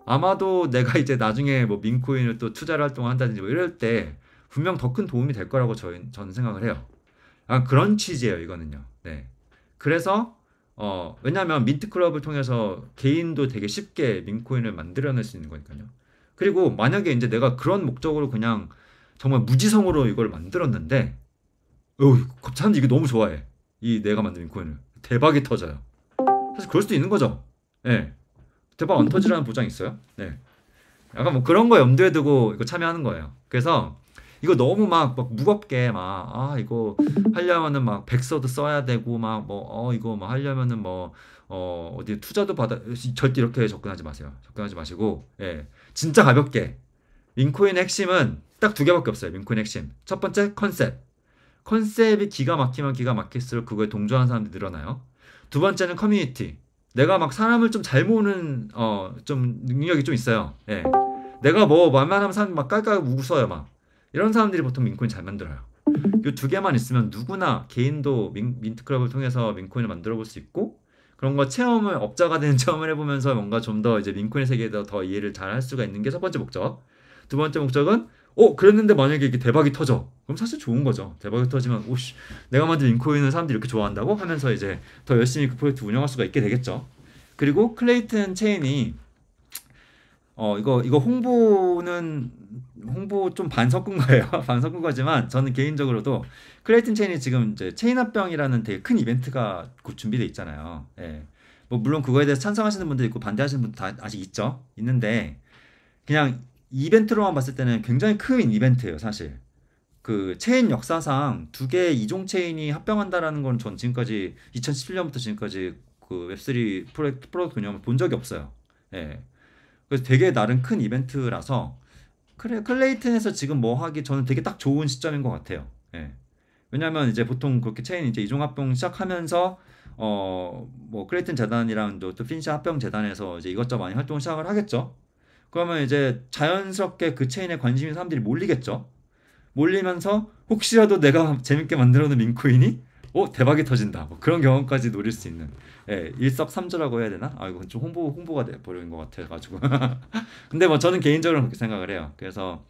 아마도 내가 이제 나중에 뭐 민코인을 또 투자를 활동을 한다든지 뭐 이럴 때 분명 더 큰 도움이 될 거라고 저는 저는 생각을 해요. 아 그런 취지예요 이거는요. 네. 그래서 어 왜냐하면 민트클럽을 통해서 개인도 되게 쉽게 민코인을 만들어낼 수 있는 거니까요. 그리고 만약에 이제 내가 그런 목적으로 그냥 정말 무지성으로 이걸 만들었는데 어우 사람들이 게 너무 좋아해 이 내가 만든 코인을 대박이 터져요 사실 그럴 수도 있는 거죠 예 네. 대박 안 터지라는 보장이 있어요 네 약간 뭐 그런 거 염두에 두고 이거 참여하는 거예요 그래서 이거 너무 막, 막 무겁게 막아 이거 하려면은 막 백서도 써야 되고 막 뭐어 이거 뭐 하려면은 뭐어 어디 투자도 받아 절대 이렇게 접근하지 마세요 접근하지 마시고 예 진짜 가볍게 민코인의 핵심은 딱 두 개밖에 없어요 민코인 의 핵심 첫 번째 컨셉 컨셉이 기가 막히면 기가 막힐수록 그거에 동조하는 사람들이 늘어나요. 두 번째는 커뮤니티. 내가 막 사람을 좀 잘 모으는 어 좀 능력이 좀 있어요. 예. 내가 뭐 말만 하면 사람 막 깔깔 웃어요 막. 이런 사람들이 보통 민코인 잘 만들어요. 이 두 개만 있으면 누구나 개인도 민, 트클럽을 통해서 민코인을 만들어 볼 수 있고 그런 거 체험을 업자가 되는 체험을 해보면서 뭔가 좀 더 이제 민코인 세계에 더 이해를 잘 할 수가 있는 게 첫 번째 목적. 두 번째 목적은 어 그랬는데 만약에 이게 대박이 터져 그럼 사실 좋은 거죠 대박이 터지면 오씨 내가 만든 인코인을 사람들이 이렇게 좋아한다고 하면서 이제 더 열심히 그 프로젝트 운영할 수가 있게 되겠죠 그리고 클레이튼 체인이 어 이거 이거 홍보는 홍보 좀 반 섞은 거예요 반 섞은 거지만 저는 개인적으로도 클레이튼 체인이 지금 이제 체인합병이라는 되게 큰 이벤트가 곧 준비돼 있잖아요 예. 뭐 물론 그거에 대해서 찬성하시는 분도 있고 반대하시는 분도 다 아직 있죠 있는데 그냥 이벤트로만 봤을 때는 굉장히 큰 이벤트예요, 사실. 그 체인 역사상 두 개의 이종 체인이 합병한다라는 건 전 지금까지 2017년부터 지금까지 그 웹3 프로젝트 프로덕트 개념을 본 적이 없어요. 예. 그래서 되게 나름 큰 이벤트라서 클레, 클레이튼에서 지금 뭐 하기 저는 되게 딱 좋은 시점인 것 같아요. 예. 왜냐하면 이제 보통 그렇게 체인 이제 이종 합병 시작하면서 어 뭐 클레이튼 재단이랑 또 핀시 합병 재단에서 이제 이것저것 많이 활동을 시작을 하겠죠. 그러면 이제 자연스럽게 그 체인에 관심 있는 사람들이 몰리겠죠. 몰리면서 혹시라도 내가 재밌게 만들어놓은 민코인이 오 어, 대박이 터진다 뭐 그런 경험까지 노릴 수 있는 예, 일석삼조라고 해야 되나? 아 이건 좀 홍보 홍보가 돼 버린 것 같아가지고 근데 뭐 저는 개인적으로 그렇게 생각을 해요. 그래서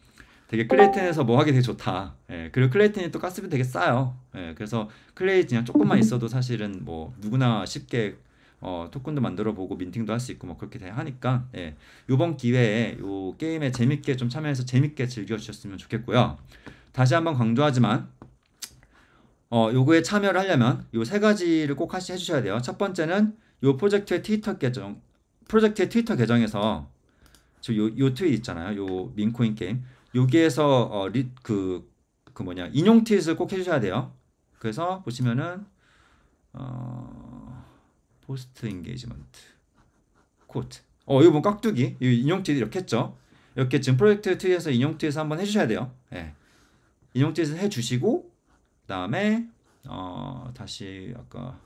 되게 클레이튼에서 뭐 하기 되게 좋다. 예, 그리고 클레이튼이 또 가스비 되게 싸요. 예, 그래서 클레이 그냥 조금만 있어도 사실은 뭐 누구나 쉽게 어, 토큰도 만들어 보고 민팅도 할 수 있고 뭐 그렇게 하니까 예. 이번 기회에 요 게임에 재밌게 좀 참여해서 재밌게 즐겨 주셨으면 좋겠고요. 다시 한번 강조하지만 어, 요거에 참여를 하려면 요 세 가지를 꼭 하시 해주셔야 돼요. 첫 번째는 요 프로젝트의 트위터 계정, 프로젝트의 트위터 계정에서 저 요 요 트윗 있잖아요. 요 민코인 게임 여기에서 어, 리, 그, 그 뭐냐 인용 트윗을 꼭 해주셔야 돼요. 그래서 보시면은 어, 포스트 인게이지먼트 코트 어 이거 보면 뭐 깍두기 이 인용트 이렇게 했죠 이렇게 지금 프로젝트 트리에서 인용트에서 한번 해주셔야 돼요 예. 인용트에서 해주시고 그 다음에 어, 다시 아까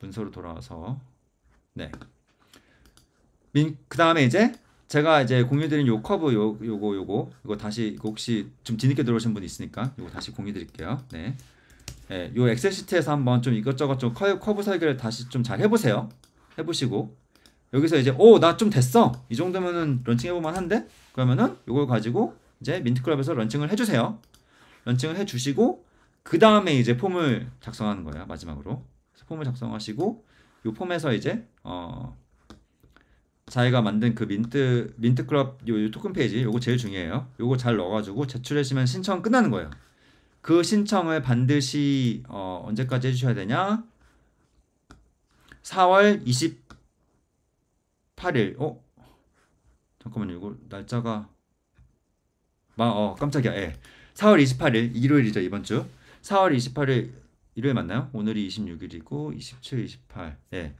문서로 돌아와서 네. 민그 다음에 이제 제가 이제 공유드린 요 커브 요 요거 요거 이거 다시 이거 혹시 좀 뒤늦게 들어오신 분 있으니까 이거 다시 공유드릴게요. 네. 예, 요 엑셀 시트에서 한번 좀 이것저것 좀 커브 설계를 다시 좀 잘 해보세요. 해보시고 여기서 이제 오 나 좀 됐어 이 정도면은 런칭해보면 한데 그러면은 이걸 가지고 이제 민트클럽에서 런칭을 해주세요. 런칭을 해주시고 그 다음에 이제 폼을 작성하는 거예요 마지막으로 폼을 작성하시고 요 폼에서 이제 어 자기가 만든 그 민트 민트클럽 요, 요 토큰 페이지 요거 제일 중요해요. 요거 잘 넣어가지고 제출하시면 신청 끝나는 거예요. 그 신청을 반드시 어, 언제까지 해주셔야 되냐? 4월 28일. 어? 잠깐만요. 이거 날짜가 마, 어 깜짝이야. 예. 4월 28일 일요일이죠 이번 주. 4월 28일 일요일 맞나요? 오늘이 26일이고 27, 28. 예.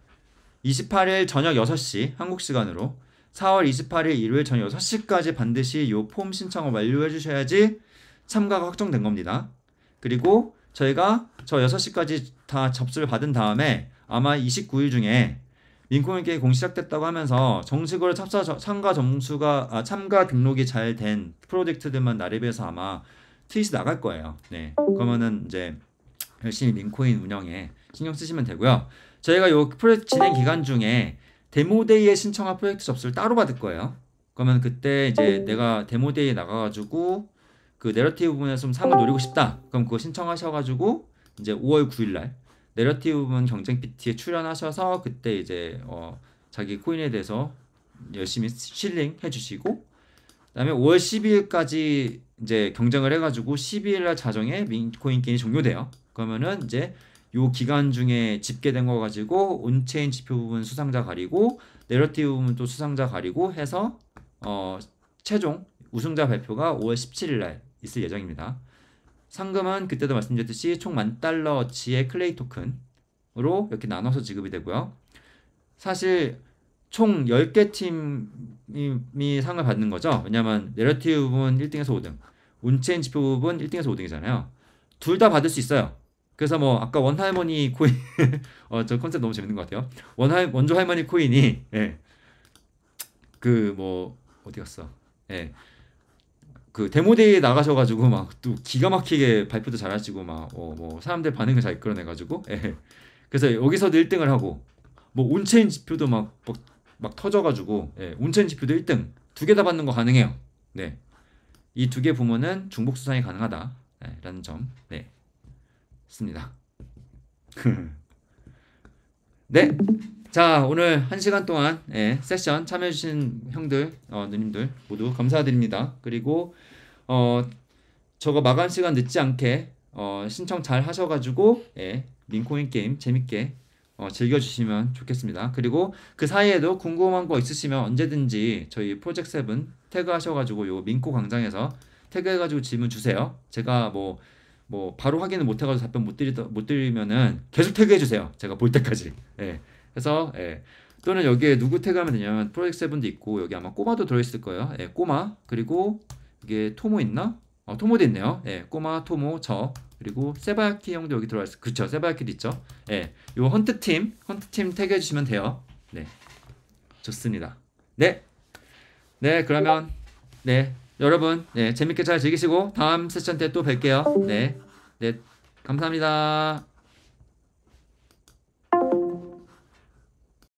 28일 저녁 6시 한국 시간으로 4월 28일 일요일 저녁 6시까지 반드시 요 폼 신청을 완료해 주셔야지 참가가 확정된 겁니다. 그리고 저희가 저 6시까지 다 접수를 받은 다음에 아마 29일 중에 민코일게 공시작됐다고 하면서 정식으로 참사, 참가 점수가 아, 참가 등록이 잘 된 프로젝트들만 나립해서 아마 트윗이 나갈 거예요. 네, 그러면은 이제 열심히 민코인 운영에 신경 쓰시면 되고요. 저희가 요 프로젝트 진행 기간 중에 데모데이에 신청한 프로젝트 접수를 따로 받을 거예요. 그러면 그때 이제 네. 내가 데모데이에 나가가지고 그 내러티브 부분에서 좀 상을 노리고 싶다. 그럼 그거 신청하셔가지고 이제 5월 9일날 내러티브 부분 경쟁 PT에 출연하셔서 그때 이제 어 자기 코인에 대해서 열심히 실링 해주시고 그다음에 5월 12일까지 이제 경쟁을 해가지고 12일날 자정에 민코인 게임이 종료돼요. 그러면은 이제 요 기간 중에 집계된 거 가지고 온체인 지표 부분 수상자 가리고 내러티브 부분 또 수상자 가리고 해서 어 최종 우승자 발표가 5월 17일 날 있을 예정입니다. 상금은 그때도 말씀드렸듯이 총 만 달러어치의 클레이 토큰으로 이렇게 나눠서 지급이 되고요. 사실 총 10개 팀이 상을 받는 거죠. 왜냐하면 내러티브 부분 1등에서 5등, 운체인 지표 부분 1등에서 5등이잖아요. 둘 다 받을 수 있어요. 그래서 뭐 아까 원할머니 코인 어저 컨셉 너무 재밌는 것 같아요. 원할 원조 할머니 코인이 예. 그뭐 어디 갔어? 예. 그 데모데이에 나가셔가지고 막 또 기가 막히게 발표도 잘 하시고 막어 뭐 사람들 반응을 잘 이끌어내가지고 예. 그래서 여기서도 1등을 하고 뭐 온체인 지표도 막, 막, 막 터져가지고 예. 온체인 지표도 1등 두 개 다 받는 거 가능해요 네. 이 두 개 부문은 중복 수상이 가능하다 네, 라는 점 네. 습니다네 자 오늘 한 시간 동안 예, 세션 참여해주신 형들 어, 누님들 모두 감사드립니다. 그리고 어, 저거 마감 시간 늦지 않게 어, 신청 잘 하셔가지고 예, 민코인 게임 재밌게 어, 즐겨주시면 좋겠습니다. 그리고 그 사이에도 궁금한 거 있으시면 언제든지 저희 프로젝트 세븐 태그하셔가지고 요 민코 광장에서 태그해가지고 질문 주세요. 제가 뭐뭐 뭐 바로 확인을 못해가지고 답변 못 드리 더못 드리면은 계속 태그해주세요. 제가 볼 때까지. 예. 그래서 예, 또는 여기에 누구 태그하면 되냐면 프로젝트 세븐도 있고 여기 아마 꼬마도 들어있을 거예요. 예, 꼬마 그리고 이게 토모 있나? 어, 토모도 있네요. 예, 꼬마, 토모, 저 그리고 세바야키 형도 여기 들어와 있어요. 그쵸? 세바야키도 있죠. 예, 요 헌트 팀 헌트 팀 태그해 주시면 돼요. 네, 좋습니다. 네, 네 그러면 네 여러분 네 재밌게 잘 즐기시고 다음 세션 때 또 뵐게요. 네, 네 감사합니다.